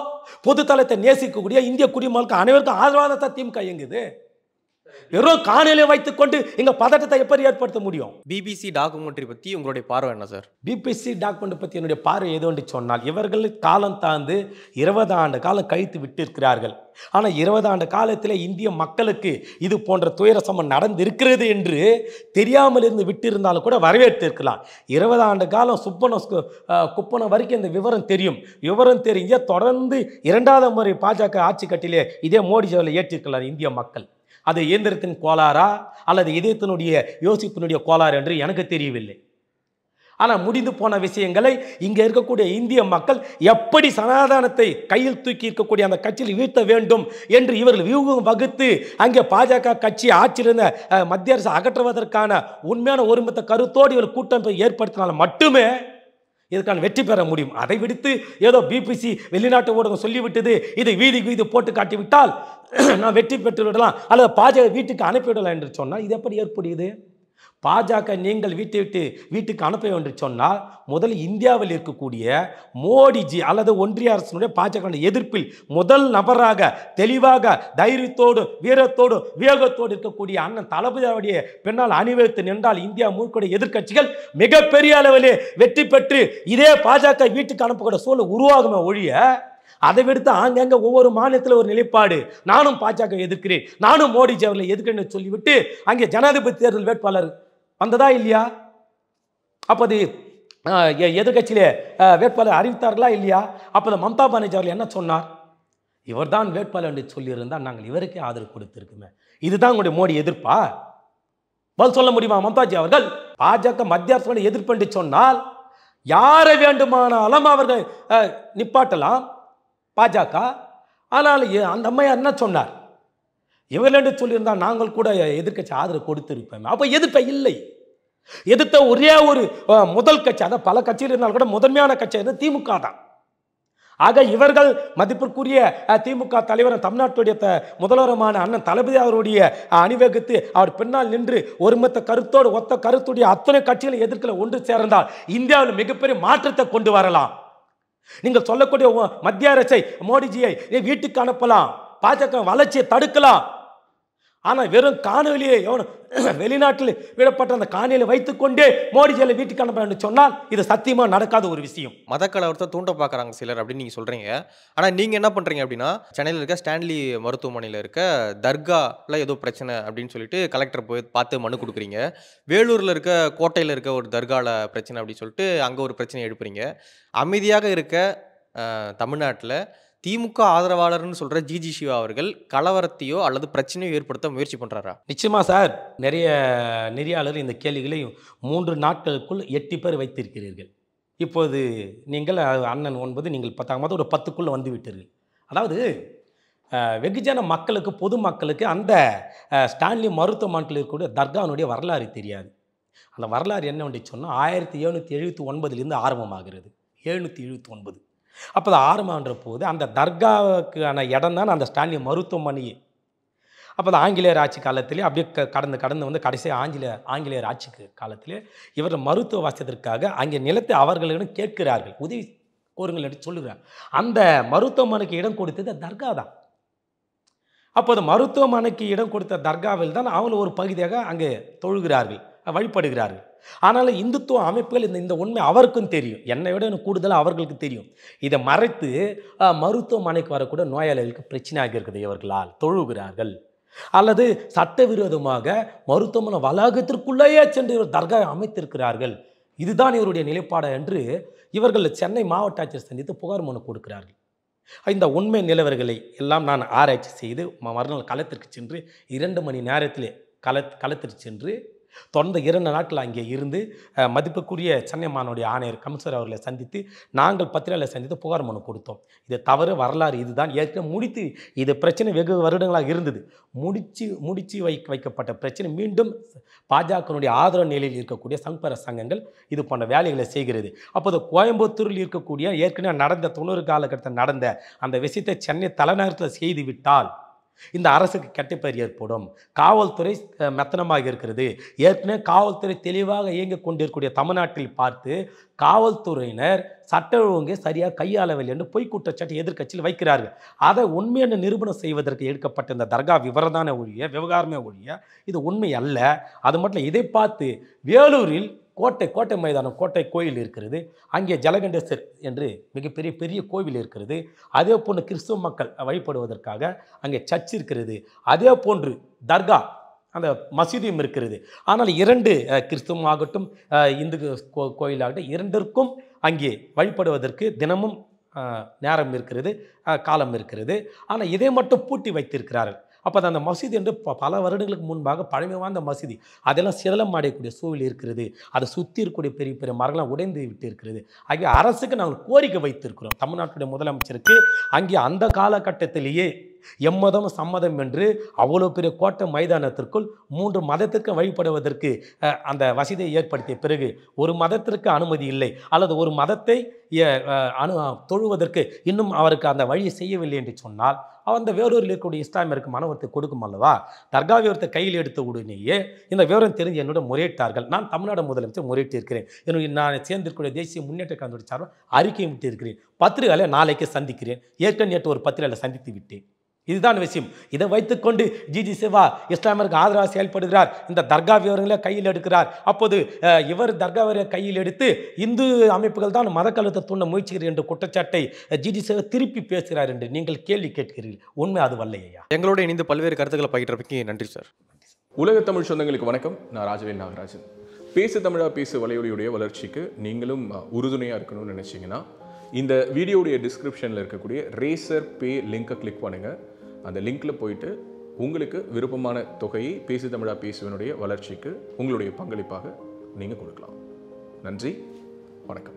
பொது தலத்தை நேசிக்கக்கூடிய இந்திய குடிமக்களுக்கு அனைவருக்கும் ஆதரவாக தான் திமுக இயங்குது வெறும் காணொலியை வைத்துக்கொண்டு எங்க பதட்டத்தை எப்படி ஏற்படுத்த முடியும் பிபிசி டாக்குமெண்ட்ரி பற்றி உங்களுடைய பார்வை என்ன சார் பிபிசி டாக்குமெண்ட் பற்றி என்னுடைய பார்வை ஏதோ என்று சொன்னால் இவர்கள் காலம் தாழ்ந்து இருபது ஆண்டு காலம் கழித்து விட்டிருக்கிறார்கள் ஆனால் இருபது ஆண்டு காலத்தில் இந்திய மக்களுக்கு இது போன்ற துயர சமம் நடந்திருக்கிறது என்று தெரியாமல் இருந்து விட்டிருந்தாலும் கூட வரவேற்றிருக்கலாம் இருபது ஆண்டு காலம் சுப்பனம் குப்பனம் வரைக்கும் இந்த விவரம் தெரியும் விவரம் தெரிஞ்ச தொடர்ந்து இரண்டாவது முறை பாஜக ஆட்சி கட்டிலே இதே மோடி சேவையில் ஏற்றிருக்கலாம் இந்திய மக்கள் அது இயந்திரத்தின் கோளாறா அல்லது இதயத்தினுடைய யோசிப்பினுடைய கோளாறு என்று எனக்கு தெரியவில்லை ஆனால் முடிந்து போன விஷயங்களை இங்கே இருக்கக்கூடிய இந்திய மக்கள் எப்படி சனாதானத்தை கையில் தூக்கி இருக்கக்கூடிய அந்த கட்சியில் வீழ்த்த வேண்டும் என்று இவர்கள் வியூகம் வகுத்து அங்கே பாஜக கட்சி ஆட்சியிருந்த மத்திய அரசு அகற்றுவதற்கான உண்மையான ஒருமித்த கருத்தோடு இவர்கள் கூட்டமைப்பை ஏற்படுத்தினால் மட்டுமே இதற்கான வெற்றி பெற முடியும் அதை விடுத்து ஏதோ பிபிசி வெளிநாட்டு ஊடகம் சொல்லிவிட்டது இதை வீதி வீதி போட்டு காட்டிவிட்டால் நான் வெற்றி பெற்று விடலாம் அல்லது பாஜக வீட்டுக்கு அனுப்பிவிடலாம் என்று சொன்னால் இது எப்படி ஏற்புடையது பாஜக நீங்கள் வீட்டை விட்டு வீட்டுக்கு அனுப்ப வேண்டும் சொன்னால் முதல் இந்தியாவில் இருக்கக்கூடிய மோடிஜி அல்லது ஒன்றிய அரசினுடைய பாஜக எதிர்ப்பில் முதல் நபராக தெளிவாக தைரியத்தோடு வீரத்தோடு வியோகத்தோடு இருக்கக்கூடிய அண்ணன் தளபதியாவுடைய பின்னால் அணிவகுத்து நின்றால் இந்தியா முழுக்கூடிய எதிர்கட்சிகள் மிகப்பெரிய அளவிலே வெற்றி பெற்று இதே பாஜக வீட்டுக்கு அனுப்பக்கூடிய சூழல் உருவாகுமே ஒழிய அதை விடுத்து ஆங்கங்க ஒவ்வொரு மாநிலத்தில் ஒரு நிலைப்பாடு நானும் பாஜக எதிர்க்கிறேன் நானும் மோடிஜி அவர்களை எதிர்க்கிறேன்னு சொல்லிவிட்டு அங்கே ஜனாதிபதி தேர்தல் வேட்பாளர் வந்ததா இல்லையா அப்போ அது எதிர்கட்சியிலே வேட்பாளர் அறிவித்தார்களா இல்லையா அப்போ மம்தா பானர்ஜி அவர்கள் என்ன சொன்னார் இவர் தான் வேட்பாளர் என்று சொல்லியிருந்தால் நாங்கள் இவருக்கே ஆதரவு கொடுத்துருக்குமே இதுதான் உங்களுடைய மோடி எதிர்ப்பா பதில் சொல்ல முடியுமா மம்தாஜி அவர்கள் பாஜக மத்திய அரசு எதிர்ப்பு என்று சொன்னால் யாரை வேண்டுமானாலும் அவர்கள் நிப்பாட்டலாம் பாஜக ஆனால் அந்த அம்மையார் என்ன சொன்னார் இவர்களென்று சொல்லியிருந்தால் நாங்கள் கூட எதிர்கட்சி ஆதரவு கொடுத்திருப்போம் அப்போ எதிர்ப்ப இல்லை எதிர்த்த ஒரே ஒரு முதல் கட்சி அதான் பல கட்சியில் இருந்தால் கூட முதன்மையான கட்சி வந்து திமுக தான் ஆக இவர்கள் மதிப்பிற்குரிய திமுக தலைவர் தமிழ்நாட்டுடைய முதல்வருமான அண்ணன் தளபதி அவருடைய அணிவகுத்து அவர் பின்னால் நின்று ஒருமித்த கருத்தோடு ஒத்த கருத்துடைய அத்தனை கட்சிகளை எதிர்க்கல ஒன்று சேர்ந்தால் இந்தியாவில் மிகப்பெரிய மாற்றத்தை கொண்டு வரலாம் நீங்கள் சொல்லக்கூடிய மத்திய அரசை மோடிஜியை வீட்டுக்கு அனுப்பலாம் பாஜக வளர்ச்சியை தடுக்கலாம் ஆனால் வெறும் காணொலியை எவனும் வெளிநாட்டில் விடப்பட்ட அந்த காணியில் வைத்துக்கொண்டே மோடிஜியில் வீட்டுக்கு அனுப்ப சொன்னால் இது சத்தியமாக நடக்காத ஒரு விஷயம் மத கலவரத்தை தூண்ட பார்க்குறாங்க சிலர் அப்படின்னு நீங்கள் சொல்கிறீங்க ஆனால் நீங்கள் என்ன பண்ணுறீங்க அப்படின்னா சென்னையில் இருக்க ஸ்டான்லி மருத்துவமனையில் இருக்க தர்காவில் ஏதோ பிரச்சனை அப்படின்னு சொல்லிட்டு கலெக்டர் போய் பார்த்து மனு கொடுக்குறீங்க வேலூரில் இருக்க கோட்டையில் இருக்க ஒரு தர்காவில் பிரச்சனை அப்படின்னு சொல்லிட்டு அங்கே ஒரு பிரச்சனை எழுப்புறீங்க அமைதியாக இருக்க தமிழ்நாட்டில் திமுக ஆதரவாளர்னு சொல்கிற ஜிஜி சிவா அவர்கள் கலவரத்தையோ அல்லது பிரச்சனையோ ஏற்படுத்த முயற்சி பண்ணுறாரா நிச்சயமா சார் நிறைய நெறியாளர் இந்த கேள்விகளை மூன்று நாட்களுக்குள் எட்டு பேர் வைத்திருக்கிறீர்கள் இப்போது நீங்கள் அண்ணன் ஒன்பது நீங்கள் மாதம் ஒரு பத்துக்குள்ளே வந்து விட்டீர்கள் அதாவது வெகுஜன மக்களுக்கு பொதுமக்களுக்கு அந்த ஸ்டான்லி மருத்துவமனையில் இருக்கக்கூடிய தர்கானுடைய வரலாறு தெரியாது அந்த வரலாறு என்ன சொன்னால் ஆயிரத்தி எழுநூற்றி எழுபத்தி ஒன்பதுலேருந்து ஆரம்பமாகிறது எழுநூற்றி எழுபத்தி ஒன்பது அப்போ அது ஆரம்பன்ற போது அந்த தர்காவுக்கான இடம் தான் அந்த ஸ்டாலின் மருத்துவமனை அப்போ அது ஆங்கிலேயர் ஆட்சி காலத்திலே அப்படியே கடந்து கடந்து வந்து கடைசி ஆங்கில ஆங்கிலேயர் ஆட்சிக்கு காலத்திலே இவர் மருத்துவ வாசியத்திற்காக அங்கே நிலத்தை அவர்களிடம் கேட்கிறார்கள் உதவி கோருங்கள் என்று சொல்லுகிறார் அந்த மருத்துவமனைக்கு இடம் கொடுத்தது தர்கா தான் அப்போது மருத்துவமனைக்கு இடம் கொடுத்த தர்காவில் தான் அவங்களும் ஒரு பகுதியாக அங்கே தொழுகிறார்கள் வழிபடுகிறார்கள் ஆனால் இந்துத்துவ அமைப்புகள் இந்த இந்த உண்மை அவருக்கும் தெரியும் என்னை விட எனக்கு கூடுதலாக அவர்களுக்கு தெரியும் இதை மறைத்து மருத்துவமனைக்கு வரக்கூட நோயாளிகளுக்கு பிரச்சனையாக இருக்குது இவர்களால் தொழுகிறார்கள் அல்லது சட்டவிரோதமாக மருத்துவமனை வளாகத்திற்குள்ளேயே சென்று இவர் தர்கா அமைத்திருக்கிறார்கள் இதுதான் இவருடைய நிலைப்பாடு என்று இவர்கள் சென்னை மாவட்ட ஆட்சியர் சந்தித்து புகார் மனு கொடுக்கிறார்கள் இந்த உண்மை நிலவர்களை எல்லாம் நான் ஆராய்ச்சி செய்து மறுநாள் களத்திற்கு சென்று இரண்டு மணி நேரத்திலே கள களத்திற்கு சென்று தொடர்ந்து இரண்டு நாட்கள் அங்கே இருந்து மதிப்புக்குரிய சென்னை மாணவனுடைய ஆணையர் கமிஷர் அவர்களை சந்தித்து நாங்கள் பத்திரிகையில் சந்தித்து புகார் மனு கொடுத்தோம் இது தவறு வரலாறு இதுதான் ஏற்கனவே முடித்து இது பிரச்சனை வெகு வருடங்களாக இருந்தது முடிச்சு முடிச்சு வைக்க வைக்கப்பட்ட பிரச்சனை மீண்டும் பாஜகனுடைய ஆதரவு நிலையில் இருக்கக்கூடிய சங்கர சங்கங்கள் இது போன்ற வேலைகளை செய்கிறது அப்போது கோயம்புத்தூரில் இருக்கக்கூடிய ஏற்கனவே நடந்த தொண்ணூறு காலகட்டத்தில் நடந்த அந்த விஷயத்தை சென்னை தலைநகரத்தில் செய்துவிட்டால் விட்டால் இந்த அரசுக்கு கெட்ட ஏற்படும் காவல்துறை மெத்தனமாக இருக்கிறது ஏற்கனவே காவல்துறை தெளிவாக இயங்கிக் கொண்டிருக்கக்கூடிய தமிழ்நாட்டில் பார்த்து காவல்துறையினர் சட்ட ஒழுங்கை சரியாக கையாளவில்லை என்று பொய் குற்றச்சாட்டு எதிர்கட்சியில் வைக்கிறார்கள் அதை உண்மையான நிரூபணம் செய்வதற்கு எடுக்கப்பட்ட இந்த தர்கா விவரதான ஒழிய விவகாரமே ஒழிய இது உண்மை அல்ல அது மட்டும் இதை பார்த்து வேலூரில் கோட்டை கோட்டை மைதானம் கோட்டை கோயில் இருக்கிறது அங்கே ஜலகண்டேஸ்வர் என்று மிகப்பெரிய பெரிய கோவில் இருக்கிறது அதே போன்று கிறிஸ்துவ மக்கள் வழிபடுவதற்காக அங்கே சர்ச் இருக்கிறது அதே போன்று தர்கா அந்த மசீதியும் இருக்கிறது ஆனால் இரண்டு கிறிஸ்துவம் ஆகட்டும் இந்து கோ கோயிலாகட்டும் இரண்டிற்கும் அங்கே வழிபடுவதற்கு தினமும் நேரம் இருக்கிறது காலம் இருக்கிறது ஆனால் இதை மட்டும் பூட்டி வைத்திருக்கிறார்கள் அப்போ அந்த மசீது என்று பல வருடங்களுக்கு முன்பாக பழமை வாய்ந்த மசீதி அதெல்லாம் சிதலம் அடையக்கூடிய சூழல் இருக்கிறது அதை சுற்றி இருக்கக்கூடிய பெரிய பெரிய மரங்களாம் உடைந்து விட்டு இருக்கிறது ஆகிய அரசுக்கு நாங்கள் கோரிக்கை வைத்திருக்கிறோம் தமிழ்நாட்டுடைய முதலமைச்சருக்கு அங்கே அந்த காலகட்டத்திலேயே எம்மதம் சம்மதம் என்று அவ்வளோ பெரிய கோட்டை மைதானத்திற்குள் மூன்று மதத்திற்கு வழிபடுவதற்கு அந்த வசதியை ஏற்படுத்திய பிறகு ஒரு மதத்திற்கு அனுமதி இல்லை அல்லது ஒரு மதத்தை அணு தொழுவதற்கு இன்னும் அவருக்கு அந்த வழியை செய்யவில்லை என்று சொன்னால் அந்த வேறொரு இருக்கக்கூடிய இஸ்லாமியருக்கு மனவரத்தை கொடுக்கும் அல்லவா தர்கா விவரத்தை கையில் எடுத்த உடனேயே இந்த விவரம் தெரிஞ்சு என்னோட முறையிட்டார்கள் நான் தமிழ்நாடு முதலமைச்சர் முறையிட்டிருக்கிறேன் இருக்கிறேன் என்னுடைய நான் சேர்ந்திருக்கூடிய தேசிய முன்னேற்ற கழகத்துடைய சார்பாக அறிக்கை விட்டு இருக்கிறேன் பத்திரிகையாளர் நாளைக்கு சந்திக்கிறேன் ஏற்கனவே ஒரு பத்திரிகையில் சந்தித்து விட்டேன் இதுதான் விஷயம் இதை வைத்துக்கொண்டு ஜிஜி சிவா இஸ்லாமியருக்கு ஆதரவாக செயல்படுகிறார் இந்த தர்கா விவரங்களை கையில் எடுக்கிறார் அப்போது இவர் தர்காவரை கையில் எடுத்து இந்து அமைப்புகள் தான் மதக்கழுத்தை தூண்ட முயற்சிகள் என்ற குற்றச்சாட்டை ஜிஜி சிவா திருப்பி பேசுகிறார் என்று நீங்கள் கேள்வி கேட்கிறீர்கள் உண்மை அது வல்லையா எங்களோட இணைந்து பல்வேறு கருத்துக்களை பகிர்றதுக்கு நன்றி சார் உலக தமிழ் சொந்தங்களுக்கு வணக்கம் நான் ராஜவேல் நாகராஜன் பேசு தமிழா பேசு வலையொலியுடைய வளர்ச்சிக்கு நீங்களும் உறுதுணையாக இருக்கணும்னு நினச்சிங்கன்னா இந்த வீடியோடைய டிஸ்கிரிப்ஷனில் இருக்கக்கூடிய ரேசர் பே லிங்கை கிளிக் பண்ணுங்கள் அந்த லிங்க்கில் போயிட்டு உங்களுக்கு விருப்பமான தொகையை பேசி தமிழா பேசுவனுடைய வளர்ச்சிக்கு உங்களுடைய பங்களிப்பாக நீங்கள் கொடுக்கலாம் நன்றி வணக்கம்